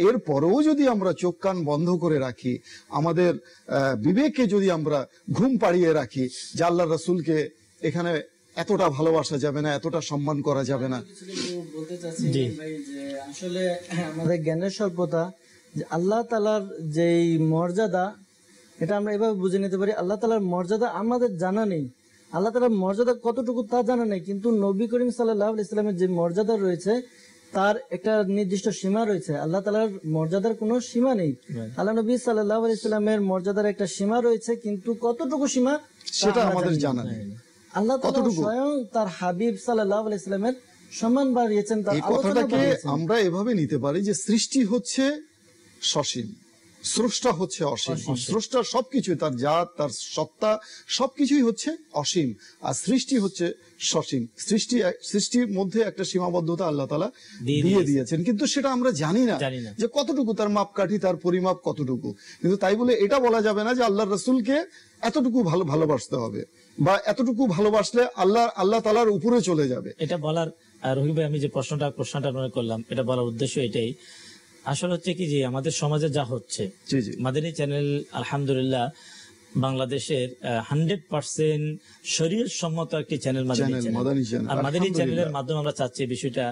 এর পরেও যদি আমরা চোখ কান বন্ধ করে রাখি আমাদের বিবেককে যদি আমরা ঘুম পাড়িয়ে রাখি যে আল্লাহ রসুলকে এখানে এতটা ভালোবাসা যাবে না এতটা সম্মান করা যাবে না আসলে আমাদের জ্ঞানের স্বল্পতা আল্লাহ তালার যেই মর্যাদা এটা আমরা এভাবে বুঝে নিতে পারি আল্লাহ তালার মর্যাদা আমাদের জানা নেই আল্লাহ তালার মর্যাদা কতটুকু তা জানা নেই কিন্তু নবী করিম সাল্লাহ ইসলামের যে মর্যাদা রয়েছে তার একটা নির্দিষ্ট সীমা রয়েছে আল্লাহ তালার মর্যাদার কোনো সীমা নেই আল্লাহ নবী সাল্লাহ ইসলামের মর্যাদার একটা সীমা রয়েছে কিন্তু কতটুকু সীমা সেটা আমাদের জানা নেই আল্লাহ স্বয়ং তার হাবিব সাল্লাহ ইসলামের সম্মান বাড়িয়েছেন তার কথাটাকে আমরা এভাবে নিতে পারি যে সৃষ্টি হচ্ছে সসীম স্রষ্টা হচ্ছে অসীম স্রষ্টা সবকিছু তার জাত তার সত্তা সবকিছুই হচ্ছে অসীম আর সৃষ্টি হচ্ছে সসীম সৃষ্টি সৃষ্টির মধ্যে একটা সীমাবদ্ধতা আল্লাহ তালা দিয়ে দিয়েছেন কিন্তু সেটা আমরা জানি না যে কতটুকু তার মাপকাঠি তার পরিমাপ কতটুকু কিন্তু তাই বলে এটা বলা যাবে না যে আল্লাহ রসুলকে এতটুকু ভালো ভালোবাসতে হবে বা এতটুকু ভালোবাসলে আল্লাহ আল্লাহ তালার উপরে চলে যাবে এটা বলার রহিম ভাই আমি যে প্রশ্নটা প্রশ্নটা মনে করলাম এটা বলার উদ্দেশ্য এটাই আসলে হচ্ছে কি যে আমাদের সমাজে যা হচ্ছে আমাদের এই চ্যানেল আলহামদুলিল্লাহ বাংলাদেশের হান্ড্রেড পার্সেন্ট শরীর সম্মত একটি চ্যানেল মাদানী চ্যানেল আর মাদানী চ্যানেলের মাধ্যমে আমরা চাচ্ছি বিষয়টা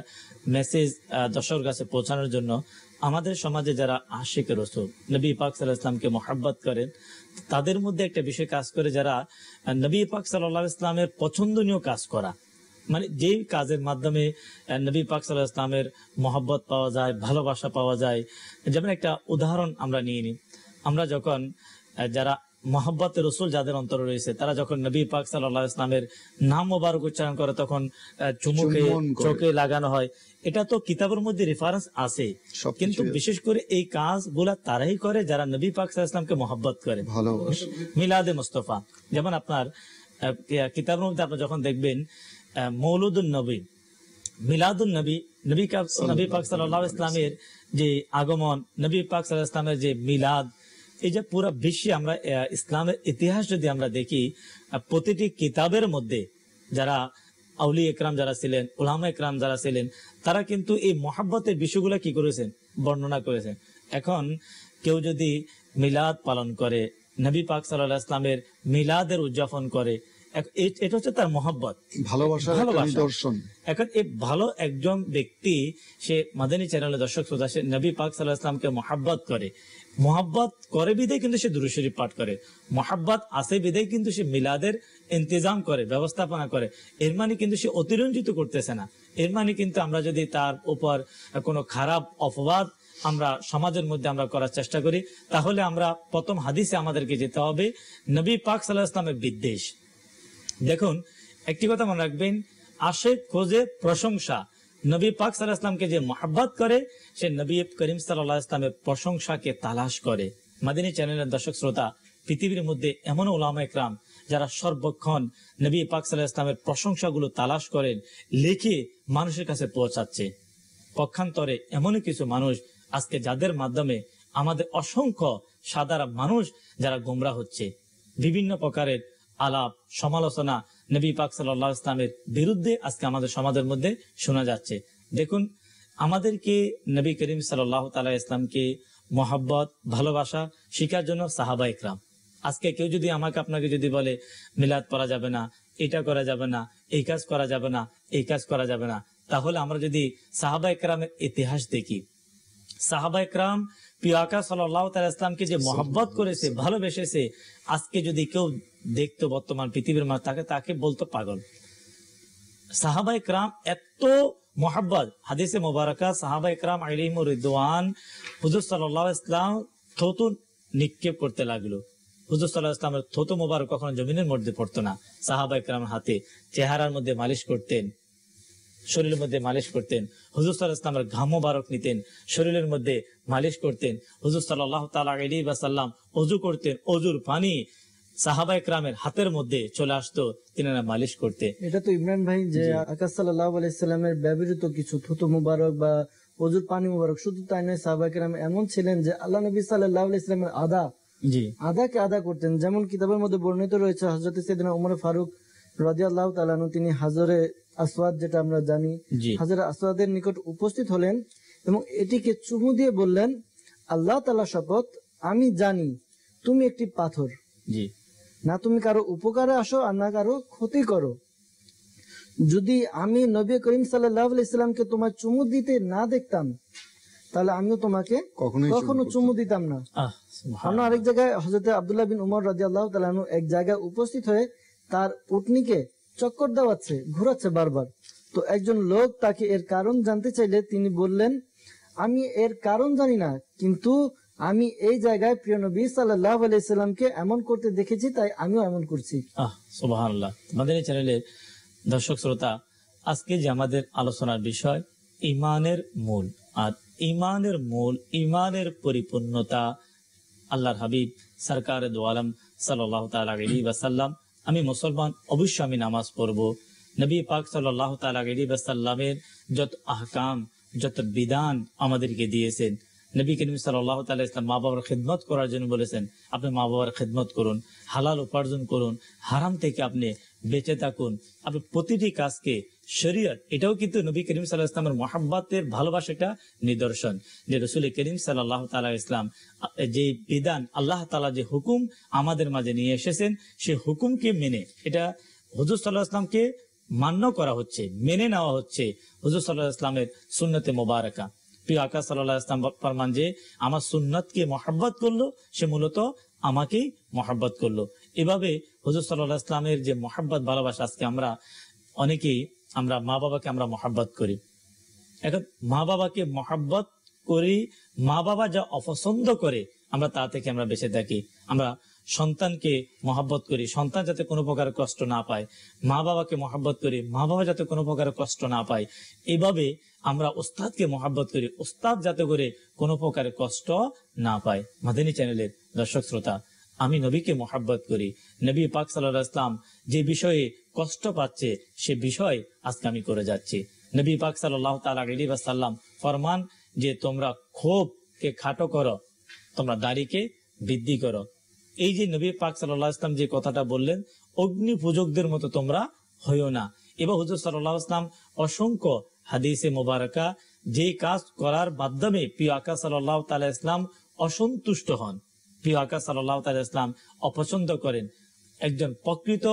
মেসেজ দর্শকের কাছে পৌঁছানোর জন্য আমাদের সমাজে যারা আশিক রসুল নবী পাক সাল্লাহ ইসলামকে মোহাব্বত করেন তাদের মধ্যে একটা বিষয় কাজ করে যারা নবী পাক সাল্লাহ ইসলামের পছন্দনীয় কাজ করা মানে যে কাজের মাধ্যমে নবী পাক সাল্লাহ ইসলামের মহব্বত পাওয়া যায় ভালোবাসা পাওয়া যায় যেমন একটা উদাহরণ আমরা নিয়ে নিই আমরা যখন যারা মোহাম্মত রসুল যাদের অন্তর রয়েছে তারা যখন নবী পাক সাল্লাহ ইসলামের নাম মোবারক উচ্চারণ করে তখন চুমুকে চোখে লাগানো হয় এটা তো কিতাবের মধ্যে রেফারেন্স আছে কিন্তু বিশেষ করে এই কাজ গুলা তারাই করে যারা নবী পাক সাল ইসলামকে মহাব্বত করে মিলাদে মুস্তফা যেমন আপনার কিতাবের মধ্যে আপনি যখন দেখবেন মৌলুদুল নবী মিলাদুল নবী নবী নবী পাক সাল্লাহ ইসলামের যে আগমন নবী পাক সাল্লাহ ইসলামের যে মিলাদ এই যে পুরো বিশ্বে আমরা ইসলামের ইতিহাস যদি আমরা দেখি প্রতিটি কিতাবের মধ্যে যারা আউলি একরাম যারা ছিলেন উলামা একরাম যারা ছিলেন তারা কিন্তু এই মহাব্বতের বিষয়গুলো কি করেছেন বর্ণনা করেছেন এখন কেউ যদি মিলাদ পালন করে নবী পাক সাল্লাহ ইসলামের মিলাদের উদযাপন করে এটা হচ্ছে তার মহাব্বত ভালোবাসা নিদর্শন এখন এই ভালো একজন ব্যক্তি সে মাদানী চ্যানেলে দর্শক শ্রোতা সে নবী পাক সাল্লাহ ইসলামকে মহাব্বত করে মহাব্বত করে বিদে কিন্তু সে দুরু শরীফ পাঠ করে মহাব্বত আসে বিদে কিন্তু সে মিলাদের ইন্তজাম করে ব্যবস্থাপনা করে এর মানে কিন্তু সে অতিরঞ্জিত করতেছে না এর মানে কিন্তু আমরা যদি তার উপর কোনো খারাপ অপবাদ আমরা সমাজের মধ্যে আমরা করার চেষ্টা করি তাহলে আমরা প্রথম হাদিসে আমাদেরকে যেতে হবে নবী পাক সাল্লাহ ইসলামের বিদ্বেষ দেখুন একটি কথা মনে রাখবেন আশে খোঁজে প্রশংসা নবী পাক সাল্লাহ ইসলামকে যে মহাব্বাত করে সে নবী করিম সাল্লাহ ইসলামের প্রশংসাকে তালাশ করে মাদিনী চ্যানেলের দর্শক শ্রোতা পৃথিবীর মধ্যে এমন ওলাম একরাম যারা সর্বক্ষণ নবী পাক সাল্লাহ ইসলামের প্রশংসাগুলো তালাশ করেন লিখে মানুষের কাছে পৌঁছাচ্ছে পক্ষান্তরে এমন কিছু মানুষ আজকে যাদের মাধ্যমে আমাদের অসংখ্য সাদারা মানুষ যারা গোমরা হচ্ছে বিভিন্ন প্রকারের আলাপ সমালোচনা নবী পাক সাল্লাহ ইসলামের বিরুদ্ধে আজকে আমাদের সমাজের মধ্যে শোনা যাচ্ছে দেখুন আমাদেরকে নবী করিম সাল্লাহ তালা ইসলামকে মোহাব্বত ভালোবাসা শিকার জন্য সাহাবা ইকরাম আজকে কেউ যদি আমাকে আপনাকে যদি বলে মিলাদ করা যাবে না এটা করা যাবে না এই কাজ করা যাবে না এই কাজ করা যাবে না তাহলে আমরা যদি সাহাবা ইকরামের ইতিহাস দেখি সাহাবা ইকরাম সাল্লাহ তাল ইসলামকে যে করেছে ভালোবেসেছে আজকে যদি কেউ দেখতো বর্তমান পৃথিবীর মা তাকে তাকে বলতো পাগল সাহাবাই ক্রাম এত হাদিসে মোবারকা আলিম রিদওয়ান হুজুর সাল্লাহ ইসলাম নিক্ষেপ করতে লাগলো হুজুর সাল্লাহ ইসলামের থতু মোবারক কখনো জমিনের মধ্যে পড়তো না সাহাবাই ক্রাম হাতে চেহারার মধ্যে মালিশ করতেন শরীরের মধ্যে মালিশ করতেন হুজুর সাল ইসলামের ঘামো বারক নিতেন শরীরের মধ্যে মালিশ করতেন হুজুর সাল্লাহ তালা আলী বাসাল্লাম অজু করতেন অজুর পানি সাহাবা ইকরামের হাতের মধ্যে চলে আসতো মালিশ করতে এটা তো ইমরান ভাই যে আকাশ সাল্লাহ আলাইসাল্লামের ব্যবহৃত কিছু থুতু মুবারক বা অজুর পানি মুবারক শুধু তাই নয় সাহাবা ইকরাম এমন ছিলেন যে আল্লাহ নবী সাল্লাহ আলাইসাল্লামের আদা আদাকে আদা করতেন যেমন কিতাবের মধ্যে বর্ণিত রয়েছে হজরত উমর ফারুক রাজিয়াল্লাহ তালানু তিনি হাজরে আসওয়াদ যেটা আমরা জানি হাজরে আসওয়াদের নিকট উপস্থিত হলেন এবং এটিকে চুমু দিয়ে বললেন আল্লাহ তালা শপথ আমি জানি তুমি একটি পাথর জি না তুমি কারো উপকারে আসো আর না কারো ক্ষতি করো যদি আমি নবী করিম সাল্লাহ ইসলামকে তোমার চুমু দিতে না দেখতাম তাহলে আমিও তোমাকে কখনো চুমু দিতাম না অন্য আরেক জায়গায় হজরত আবদুল্লাহ বিন উমর রাজি আল্লাহ এক জায়গায় উপস্থিত হয়ে তার উটনিকে চক্কর দেওয়াচ্ছে ঘুরাচ্ছে বারবার তো একজন লোক তাকে এর কারণ জানতে চাইলে তিনি বললেন আমি এর কারণ জানি না কিন্তু আমি এই জায়গায় প্রিয় নবী সাল্লাহ আলাইসাল্লামকে এমন করতে দেখেছি তাই আমিও এমন করছি আহ সুবাহ এই চ্যানেলের দর্শক শ্রোতা আজকে যে আমাদের আলোচনার বিষয় ইমানের মূল আর ইমানের মূল ইমানের পরিপূর্ণতা আল্লাহর হাবিব সরকার দোয়ালাম সাল্লাহ তাল্লাহ আলী সাল্লাম আমি মুসলমান অবশ্যই আমি নামাজ পড়ব নবী পাক সাল্লাহ তালামের যত আহকাম যত বিধান আমাদেরকে দিয়েছেন নবী করিম সাল্লাহ তালা ইসলাম মা বাবার খেদমত করার জন্য বলেছেন আপনি মা বাবার খেদমত করুন হালাল উপার্জন করুন হারাম থেকে আপনি বেঁচে থাকুন আপনি প্রতিটি কাজকে শরীয়ত এটাও কিন্তু নবী করিম সাল্লাহ ইসলামের মহাব্বাতের ভালোবাসাটা নিদর্শন যে রসুল করিম সাল্লাহ তালা ইসলাম যে বিধান আল্লাহ তালা যে হুকুম আমাদের মাঝে নিয়ে এসেছেন সে হুকুমকে মেনে এটা হজুর সাল্লাহ ইসলামকে মান্য করা হচ্ছে মেনে নেওয়া হচ্ছে হজুর সাল্লাহ ইসলামের সুন্নতে মোবারকা প্রিয় আকাশ সাল্লাহ ইসলাম ফরমান যে আমার সুন্নতকে মহাব্বত করলো সে মূলত আমাকেই মহাব্বত করলো এভাবে হুজুর সাল্লাহ ইসলামের যে মহাব্বত ভালোবাসা আজকে আমরা অনেকেই আমরা মা বাবাকে আমরা মহাব্বত করি এখন মা বাবাকে মহাব্বত করি মা বাবা যা অপছন্দ করে আমরা তা থেকে আমরা বেঁচে থাকি আমরা সন্তানকে মহাব্বত করি সন্তান যাতে কোনো প্রকার কষ্ট না পায় মা বাবাকে মহাব্বত করি মা বাবা যাতে কোনো প্রকার কষ্ট না পায় এভাবে আমরা ওস্তাদকে মহাব্বত করি ওস্তাদ যাতে করে কোনো প্রকার কষ্ট না পায় মাদিনী চ্যানেলের দর্শক শ্রোতা আমি নবীকে মোহাব্বত করি নবী পাক সাল্লাহ ইসলাম যে বিষয়ে কষ্ট পাচ্ছে সে বিষয় আজকে আমি করে যাচ্ছি নবী পাক সাল্লাহ তালা আলী সাল্লাম ফরমান যে তোমরা ক্ষোভকে খাটো করো তোমরা দাড়িকে বৃদ্ধি করো এই যে নবী পাক সাল্লাহ ইসলাম যে কথাটা বললেন অগ্নি পূজকদের মতো তোমরা হইও না এবার হুজুর সাল্লাহ ইসলাম অসংখ্য হাদিসে মোবারকা যে কাজ করার মাধ্যমে প্রিয় আকা সাল্লাহ তালা ইসলাম অসন্তুষ্ট হন প্রিয় আকাশ সাল্লাহ তাল ইসলাম অপছন্দ করেন একজন প্রকৃত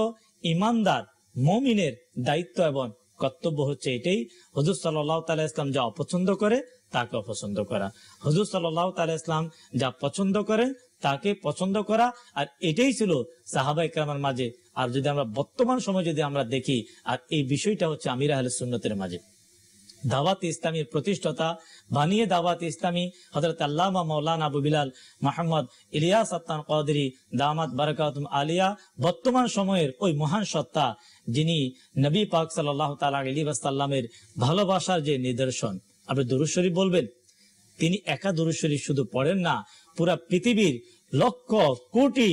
ইমানদার মমিনের দায়িত্ব এবং কর্তব্য হচ্ছে এটাই হজুর সাল্লাহ তালা ইসলাম যা অপছন্দ করে তাকে অপছন্দ করা হজুর সাল্লাহ তালা ইসলাম যা পছন্দ করেন তাকে পছন্দ করা আর এটাই ছিল সাহাবা ইকরামের মাঝে আর যদি আমরা বর্তমান সময় যদি আমরা দেখি আর এই বিষয়টা হচ্ছে আমির আহলে সুন্নতের মাঝে দাওয়াত ইসলামীর প্রতিষ্ঠাতা বানিয়ে দাওয়াত ইসলামী হজরত আল্লামা মৌলানা আবু বিলাল মাহমদ ইলিয়াস আত্মান কদরি দামাত বারকাত আলিয়া বর্তমান সময়ের ওই মহান সত্তা যিনি নবী পাক সাল্লাহ তালা আলী আসাল্লামের ভালোবাসার যে নিদর্শন আপনি দুরুশ্বরী বলবেন তিনি একা দুরুশ্বরী শুধু পড়েন না পুরা পৃথিবীর লক্ষ কোটি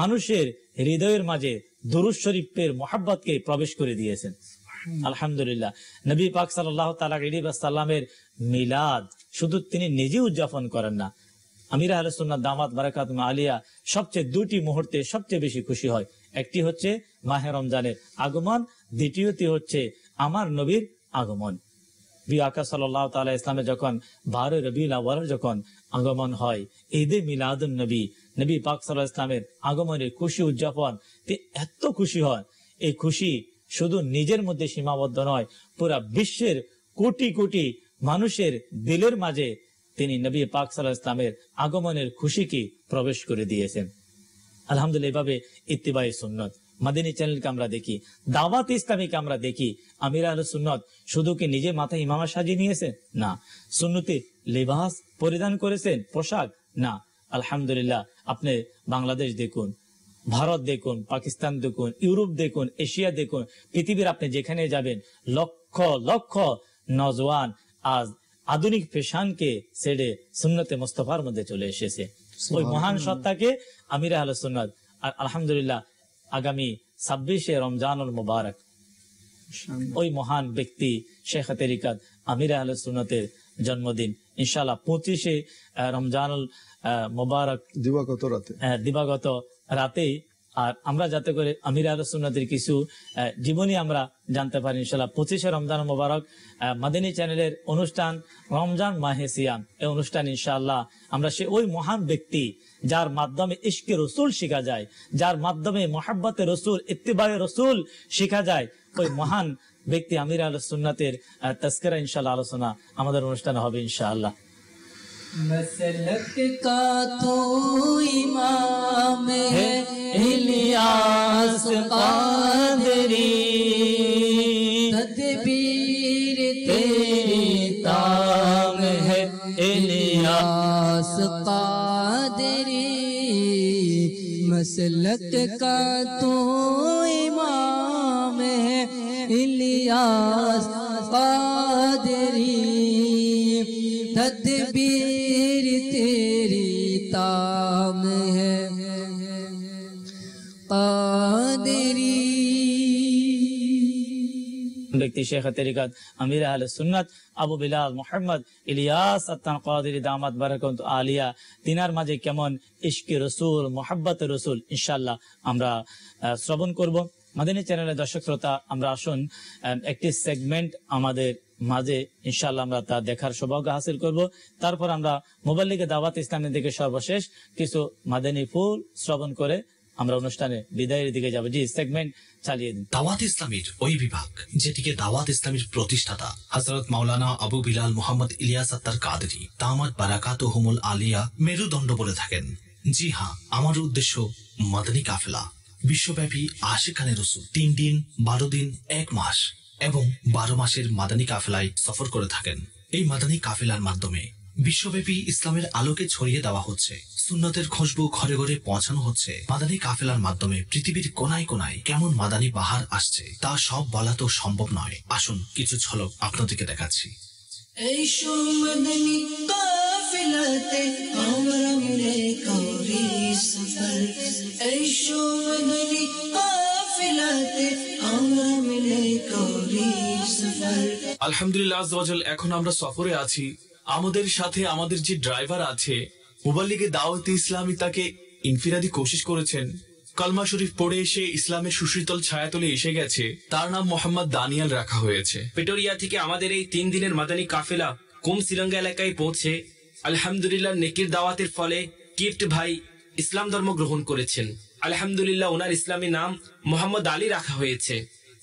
মানুষের হৃদয়ের মাঝে দুরুশ্বরীপের মহাব্বতকে প্রবেশ করে দিয়েছেন আলহামদুলিল্লাহ নবী পাক মিলাদ শুধু তিনি নিজে উদযাপন করেন না আমিরা দামাত বারাকাত আলিয়া সবচেয়ে দুটি মুহূর্তে সবচেয়ে বেশি খুশি হয় একটি হচ্ছে মাহে রমজানের আগমন দ্বিতীয়টি হচ্ছে আমার নবীর আগমন বি আকা সাল্লাহ তালা ইসলামে যখন বারো রবি যখন আগমন হয় ঈদে মিলাদুল নবী নবী পাক সাল্লাহ ইসলামের আগমনের খুশি উদযাপন তিনি এত খুশি হন এই খুশি শুধু নিজের মধ্যে সীমাবদ্ধ নয় পুরো বিশ্বের কোটি কোটি মানুষের দিলের মাঝে তিনি নবী পাক সাল্লাহ ইসলামের আগমনের খুশিকে প্রবেশ করে দিয়েছেন আলহামদুলিল্লাহ এভাবে ইত্তিবাই সুন্নত মাদিনী চ্যানেলকে আমরা দেখি দাওয়াত ইসলামীকে আমরা দেখি আমির আল সুন্নত শুধু কি নিজে মাথায় ইমামা সাজিয়ে নিয়েছেন না সুন্নতি লেবাস পরিধান করেছেন পোশাক না আলহামদুলিল্লাহ আপনি বাংলাদেশ দেখুন ভারত দেখুন পাকিস্তান দেখুন ইউরোপ দেখুন এশিয়া দেখুন পৃথিবীর আপনি যেখানে যাবেন লক্ষ লক্ষ নজওয়ান আজ আধুনিক ফ্যাশনকে ছেড়ে সুন্নতে মোস্তফার মধ্যে চলে এসেছে ওই মহান সত্তাকে আমির আহ সুন্নত আর আলহামদুলিল্লাহ আগামী ছাব্বিশে রমজানুল মুবারক ওই মহান ব্যক্তি শেখ তেরিকাত আমির আহ সুন্নতের জন্মদিন ইনশাল্লাহ পঁচিশে রমজানুল মোবারক দিবাগত রাতে দিবাগত রাতেই আর আমরা যাতে করে আমির আর সুন্নাদের কিছু জীবনী আমরা জানতে পারি ইনশাল্লাহ পঁচিশে রমজান মোবারক মাদিনী চ্যানেলের অনুষ্ঠান রমজান মাহে সিয়াম এই অনুষ্ঠান ইনশাল্লাহ আমরা সে ওই মহান ব্যক্তি যার মাধ্যমে ইশকে রসুল শেখা যায় যার মাধ্যমে মহাব্বতে রসুল ইত্তিবায় রসুল শেখা যায় ওই মহান ব্যক্তি আমির আলসুন্নাতের তাস্কেরা ইনশাল্লাহ আলোচনা আমাদের অনুষ্ঠান হবে ইনশাআল্লাহ مسلک کا تو امام ہے الیاس قادری تدبیر تیری تام ہے الیاس قادری مسلک کا تو امام ہے الیاس قادری ব্যক্তি শেখ তেরিকাত আমির আহলে সুন্নাত আবু বিলাল মোহাম্মদ ইলিয়াস আত্মান কাদির দামাত বারাকন্ত আলিয়া তিনার মাঝে কেমন ইশকি রসুল মোহাব্বত রসুল ইনশাল্লাহ আমরা শ্রবণ করব মাদিনী চ্যানেলের দর্শক শ্রোতা আমরা আসুন একটি সেগমেন্ট আমাদের মাঝে ইনশাল্লাহ আমরা তা দেখার সৌভাগ্য হাসিল করব তারপর আমরা মোবাইল লিগে দাওয়াত ইসলামের দিকে সর্বশেষ কিছু মাদিনী ফুল শ্রবণ করে আমরা অনুষ্ঠানে বিদায়ের দিকে যাব জি সেগমেন্ট চালিয়ে দাওয়াত ইসলামীর ওই বিভাগ যেটিকে দাওয়াত ইসলামীর প্রতিষ্ঠাতা হজরত মাওলানা আবু বিলাল মোহাম্মদ ইলিয়াস আত্মার কাদরি তামাদ বারাকাত হুমুল আলিয়া মেরুদণ্ড বলে থাকেন জি হ্যাঁ আমার উদ্দেশ্য মাদনী কাফেলা বিশ্বব্যাপী আশেখানে রসুল তিন দিন বারো দিন এক মাস এবং বারো মাসের মাদানী কাফেলায় সফর করে থাকেন এই মাদানী কাফেলার মাধ্যমে বিশ্বব্যাপী ইসলামের আলোকে ছড়িয়ে দেওয়া হচ্ছে সুন্নতের খুশবু ঘরে ঘরে পৌঁছানো হচ্ছে মাদানী কাফেলার মাধ্যমে পৃথিবীর কোনায় কোনায় কেমন মাদানী বাহার আসছে তা সব বলা তো সম্ভব নয় আসুন কিছু ছলক আপনাদেরকে দেখাচ্ছি আলহামদুলিল্লাহ এখন আমরা সফরে আছি আমাদের সাথে আমাদের যে ড্রাইভার আছে মুবাল্লিগে দাওয়াত ইসলামী তাকে ইনফিরাদি কোশিশ করেছেন কালমা শরীফ পড়ে এসে ইসলামের সুশীতল ছায়াতলে এসে গেছে তার নাম মোহাম্মদ দানিয়াল রাখা হয়েছে পেটোরিয়া থেকে আমাদের এই তিন দিনের মাদানী কাফেলা কুম সিলঙ্গা এলাকায় পৌঁছে আলহামদুলিল্লাহ নেকির দাওয়াতের ফলে কিফট ভাই ইসলাম ধর্ম গ্রহণ করেছেন আলহামদুলিল্লাহ ওনার ইসলামী নাম মোহাম্মদ আলী রাখা হয়েছে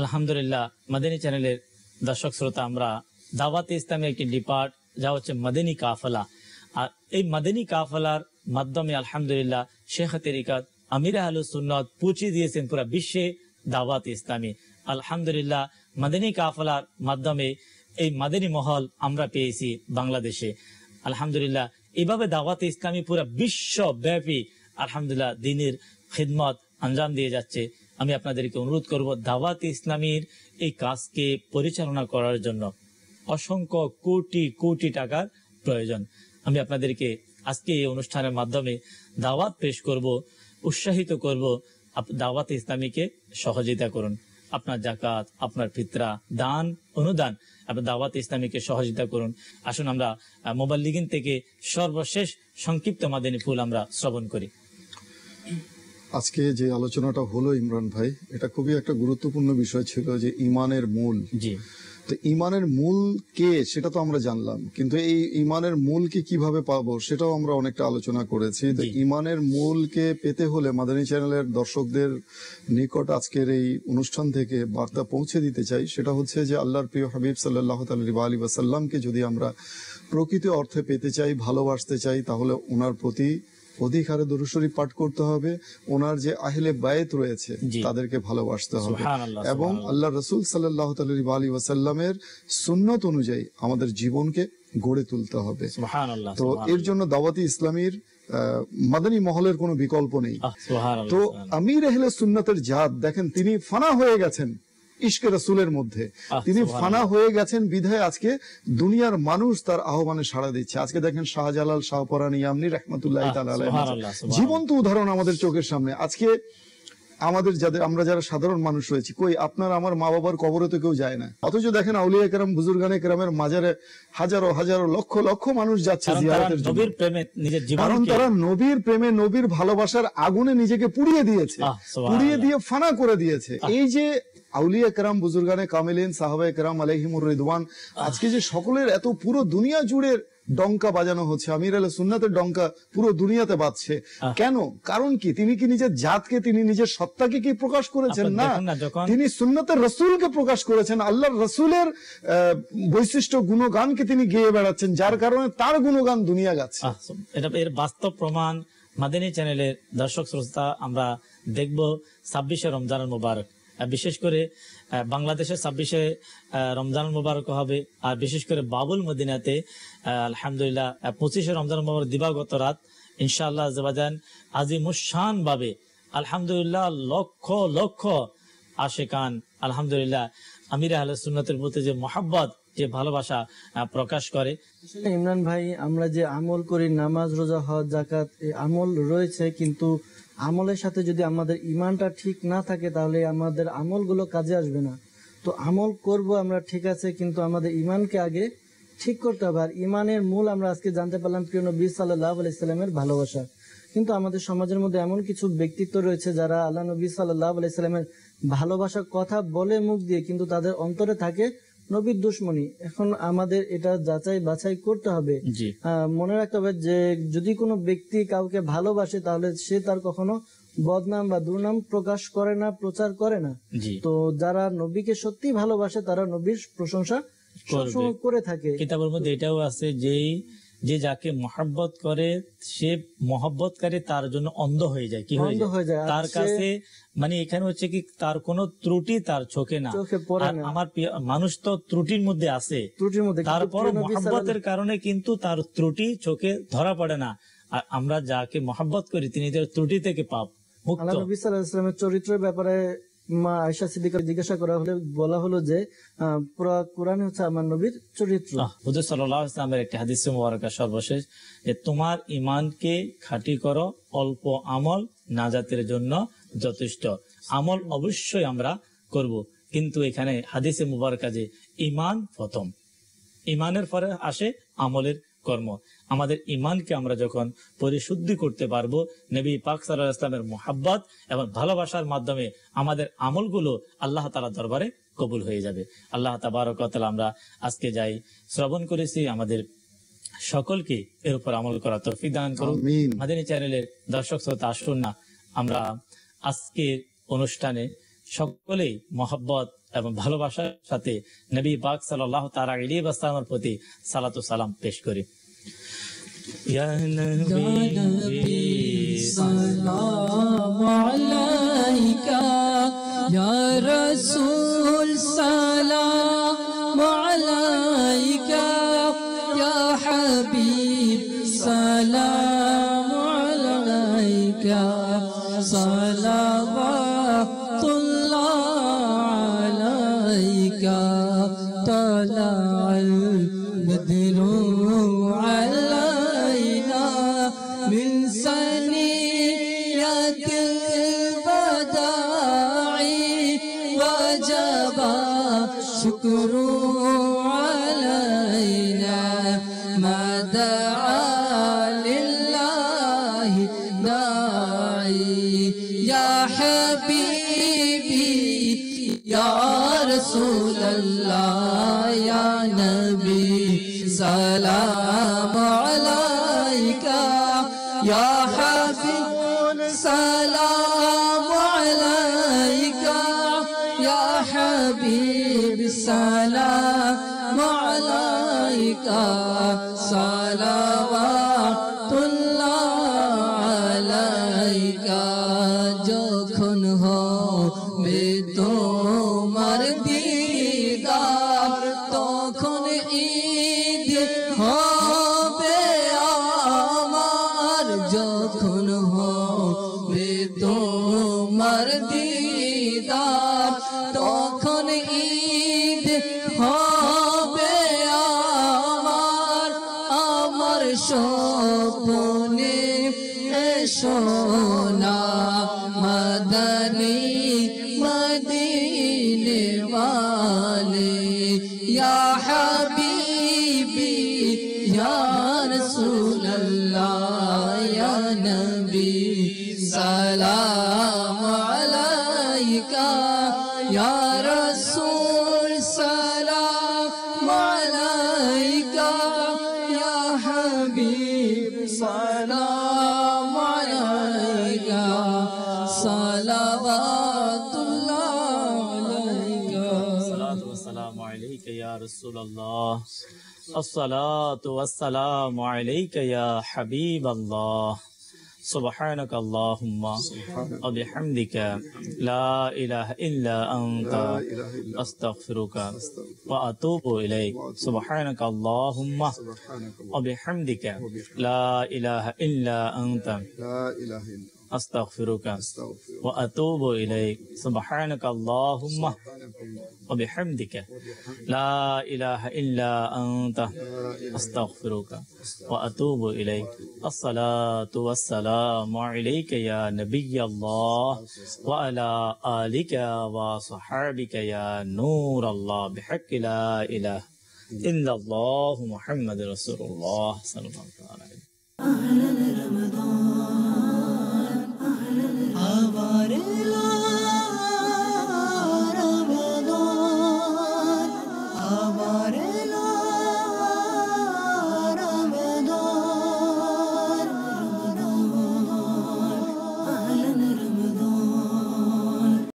আলহামদুলিল্লাহ মাদিনী চ্যানেলের দর্শক শ্রোতা আমরা দাওয়াতে ইসলামের একটি ডিপার্ট যা হচ্ছে মাদিনী কাফলা আর এই মাদিনী কাফলার মাধ্যমে আলহামদুলিল্লাহ শেখ তেরিকাত আমিরা আলু সুন্নত পৌঁছে দিয়েছেন পুরা বিশ্বে দাওয়াত ইসলামী আলহামদুলিল্লাহ মাদিনী কাফলার মাধ্যমে এই মাদিনী মহল আমরা পেয়েছি বাংলাদেশে আলহামদুলিল্লাহ এভাবে দাওয়াতে ইসলামী পুরা বিশ্বব্যাপী আলহামদুলিল্লাহ দিনের খিদমত আঞ্জাম দিয়ে যাচ্ছে আমি আপনাদেরকে অনুরোধ করব দাওয়াত ইসলামীর এই কাজকে পরিচালনা করার জন্য অসংখ্য কোটি কোটি টাকার প্রয়োজন আমি আপনাদেরকে আজকে এই অনুষ্ঠানের মাধ্যমে দাওয়াত পেশ করব উৎসাহিত করব দাওয়াত ইসলামীকে সহযোগিতা করুন আপনার জাকাত আপনার ফিতরা দান অনুদান আপনার দাওয়াত ইসলামীকে সহযোগিতা করুন আসুন আমরা মোবাইল লিগিন থেকে সর্বশেষ সংক্ষিপ্ত মাদিনী ফুল আমরা শ্রবণ করি আজকে যে আলোচনাটা হলো ইমরান ভাই এটা খুবই একটা গুরুত্বপূর্ণ বিষয় ছিল যে ইমানের মূল জি তো ইমানের মূল কে সেটা তো আমরা জানলাম কিন্তু এই ইমানের মূলকে কিভাবে পাবো সেটাও আমরা অনেকটা আলোচনা করেছি তো ইমানের মূলকে পেতে হলে মাদানী চ্যানেলের দর্শকদের নিকট আজকের এই অনুষ্ঠান থেকে বার্তা পৌঁছে দিতে চাই সেটা হচ্ছে যে আল্লাহর প্রিয় হাবিব সাল্লাহ আলী সাল্লামকে যদি আমরা প্রকৃত অর্থে পেতে চাই ভালোবাসতে চাই তাহলে ওনার প্রতি অধিক হারে দুরুশরী পাঠ করতে হবে ওনার যে আহলে বায়েত রয়েছে তাদেরকে ভালোবাসতে হবে এবং আল্লাহ রসুল সাল্লাহ আলী ওয়াসাল্লামের সুন্নত অনুযায়ী আমাদের জীবনকে গড়ে তুলতে হবে তো এর জন্য দাওয়াতি ইসলামীর মাদানী মহলের কোনো বিকল্প নেই তো আমির এহলে সুন্নতের জাত দেখেন তিনি ফানা হয়ে গেছেন ইশকে রাসুলের মধ্যে তিনি ফানা হয়ে গেছেন বিধায় আজকে দুনিয়ার মানুষ তার আহ্বানে সাড়া দিচ্ছে আজকে দেখেন শাহজালাল শাহপরানি আমনি রহমতুল্লাহ জীবন্ত উদাহরণ আমাদের চোখের সামনে আজকে আমাদের যাদের আমরা যারা সাধারণ মানুষ রয়েছি কই আপনার আমার মা বাবার কবরে তো কেউ যায় না অথচ দেখেন আউলিয়া কেরাম বুজুর্গানে কেরামের মাজারে হাজারো হাজারো লক্ষ লক্ষ মানুষ যাচ্ছে জিয়ারতের জন্য নবীর প্রেমে নিজের জীবন কারণ তারা নবীর প্রেমে নবীর ভালোবাসার আগুনে নিজেকে পুড়িয়ে দিয়েছে পুড়িয়ে দিয়ে ফানা করে দিয়েছে এই যে আউলিয়া কেরাম বুজুর্গানে কামিলিন সাহাবা কেরাম আলহিমুর রিদওয়ান আজকে যে সকলের এত পুরো দুনিয়া জুড়ে ডঙ্কা বাজানো হচ্ছে আমির আলে সুন্নাতের ডঙ্কা পুরো দুনিয়াতে বাজছে কেন কারণ কি তিনি কি নিজের জাতকে তিনি নিজের সত্তাকে কি প্রকাশ করেছেন না তিনি সুন্নাতের রসুলকে প্রকাশ করেছেন আল্লাহর রসুলের বৈশিষ্ট্য গুণগানকে তিনি গেয়ে বেড়াচ্ছেন যার কারণে তার গুণগান দুনিয়া গাছ এটা এর বাস্তব প্রমাণ মাদিনী চ্যানেলের দর্শক শ্রোতা আমরা দেখব ছাব্বিশে রমজান মোবারক বিশেষ করে বাংলাদেশের ছাব্বিশে রমজান মোবারক হবে আর বিশেষ করে বাবুল মদিনাতে আলহামদুলিল্লাহ পঁচিশে রমজান মোহাম্মদ দিবাগত রাত ইনশাআল্লাহ আজি মুসান ভাবে আলহামদুলিল্লাহ লক্ষ লক্ষ আশে কান আলহামদুলিল্লাহ আমির আহলে সুন্নতের প্রতি যে মহাব্বত যে ভালোবাসা প্রকাশ করে ইমরান ভাই আমরা যে আমল করি নামাজ রোজা হজ জাকাত আমল রয়েছে কিন্তু আমলের সাথে যদি আমাদের ইমানটা ঠিক না থাকে তাহলে আমাদের আমলগুলো কাজে আসবে না তো আমল করব আমরা ঠিক আছে কিন্তু আমাদের ইমানকে আগে ঠিক করতে হবে আর ইমানের মূল আমরা আজকে জানতে পারলাম প্রিয় নবী সাল্লাহ আলাইস্লামের ভালোবাসা কিন্তু আমাদের সমাজের মধ্যে এমন কিছু ব্যক্তিত্ব রয়েছে যারা আল্লাহ নবী সাল্লাহ আলাইস্লামের ভালোবাসার কথা বলে মুখ দিয়ে কিন্তু তাদের অন্তরে থাকে নবীর দুশ্মনী এখন আমাদের এটা যাচাই বাছাই করতে হবে মনে রাখতে হবে যে যদি কোনো ব্যক্তি কাউকে ভালোবাসে তাহলে সে তার কখনো বদনাম বা দুর্নাম প্রকাশ করে না প্রচার করে না তো যারা নবীকে সত্যি ভালোবাসে তারা নবীর প্রশংসা সবসময় করে থাকে কিতাবের মধ্যে এটাও আছে যেই যে যাকে মহাব্বত করে সে তার জন্য অন্ধ হয়ে যায় কি হয়ে যায় তার কাছে মানে এখানে হচ্ছে কি তার কোনো ত্রুটি তার চোখে না আমার মানুষ তো ত্রুটির মধ্যে আছে ত্রুটির মধ্যে তারপর মহাব্বতের কারণে কিন্তু তার ত্রুটি চোখে ধরা পড়ে না আর আমরা যাকে মহাব্বত করি তিনি ত্রুটি থেকে পাপ মুক্ত নবী চরিত্রের ব্যাপারে মা আয়সা সিদ্দিকা জিজ্ঞাসা করা হলে বলা হলো যে কোরআন হচ্ছে আমার নবীর চরিত্র হুজুর একটি হাদিস সর্বশেষ যে তোমার খাঁটি করো অল্প আমল নাজাতের জন্য যথেষ্ট আমল অবশ্যই আমরা করব কিন্তু এখানে হাদিসে মুবারকা যে ইমান প্রথম ইমানের পরে আসে আমলের কর্ম আমাদের ইমানকে আমরা যখন পরিশুদ্ধি করতে পারবো নবী পাক সাল্লাহ ইসলামের মোহাব্বত এবং ভালোবাসার মাধ্যমে আমাদের আমলগুলো আল্লাহ তালা দরবারে কবুল হয়ে যাবে আল্লাহ তাবারকতাল আমরা আজকে যাই শ্রবণ করেছি আমাদের সকলকে এর উপর আমল করা তরফি দান করুন মাদিনী চ্যানেলের দর্শক শ্রোতা আসুন না আমরা আজকের অনুষ্ঠানে সকলেই মহব্বত এবং ভালোবাসার সাথে নবী পাক সাল্লাহ তারা ইলিবাস্তামের প্রতি সালাতু সালাম পেশ করি يا نبي سلام عليك يا رسول سلام عليك يا حبيب سلام سلام عليك يا حبيب سلام عليك يا حبيب سلام عليك الصلاة والسلام عليك يا حبيب الله سبحانك اللهم وبحمدك لا إله إلا أنت أستغفرك وأتوب إليك سبحانك اللهم وبحمدك لا إله إلا أنت لا إله إلا أستغفرك وأتوب إليك سبحانك اللهم وبحمدك لا إله إلا أنت أستغفرك وأتوب إليك الصلاة والسلام عليك يا نبي الله وعلى آلك وصحابك يا نور الله بحق لا إله إلا الله محمد رسول الله صلى الله عليه وسلم أهلا رمضان Amar el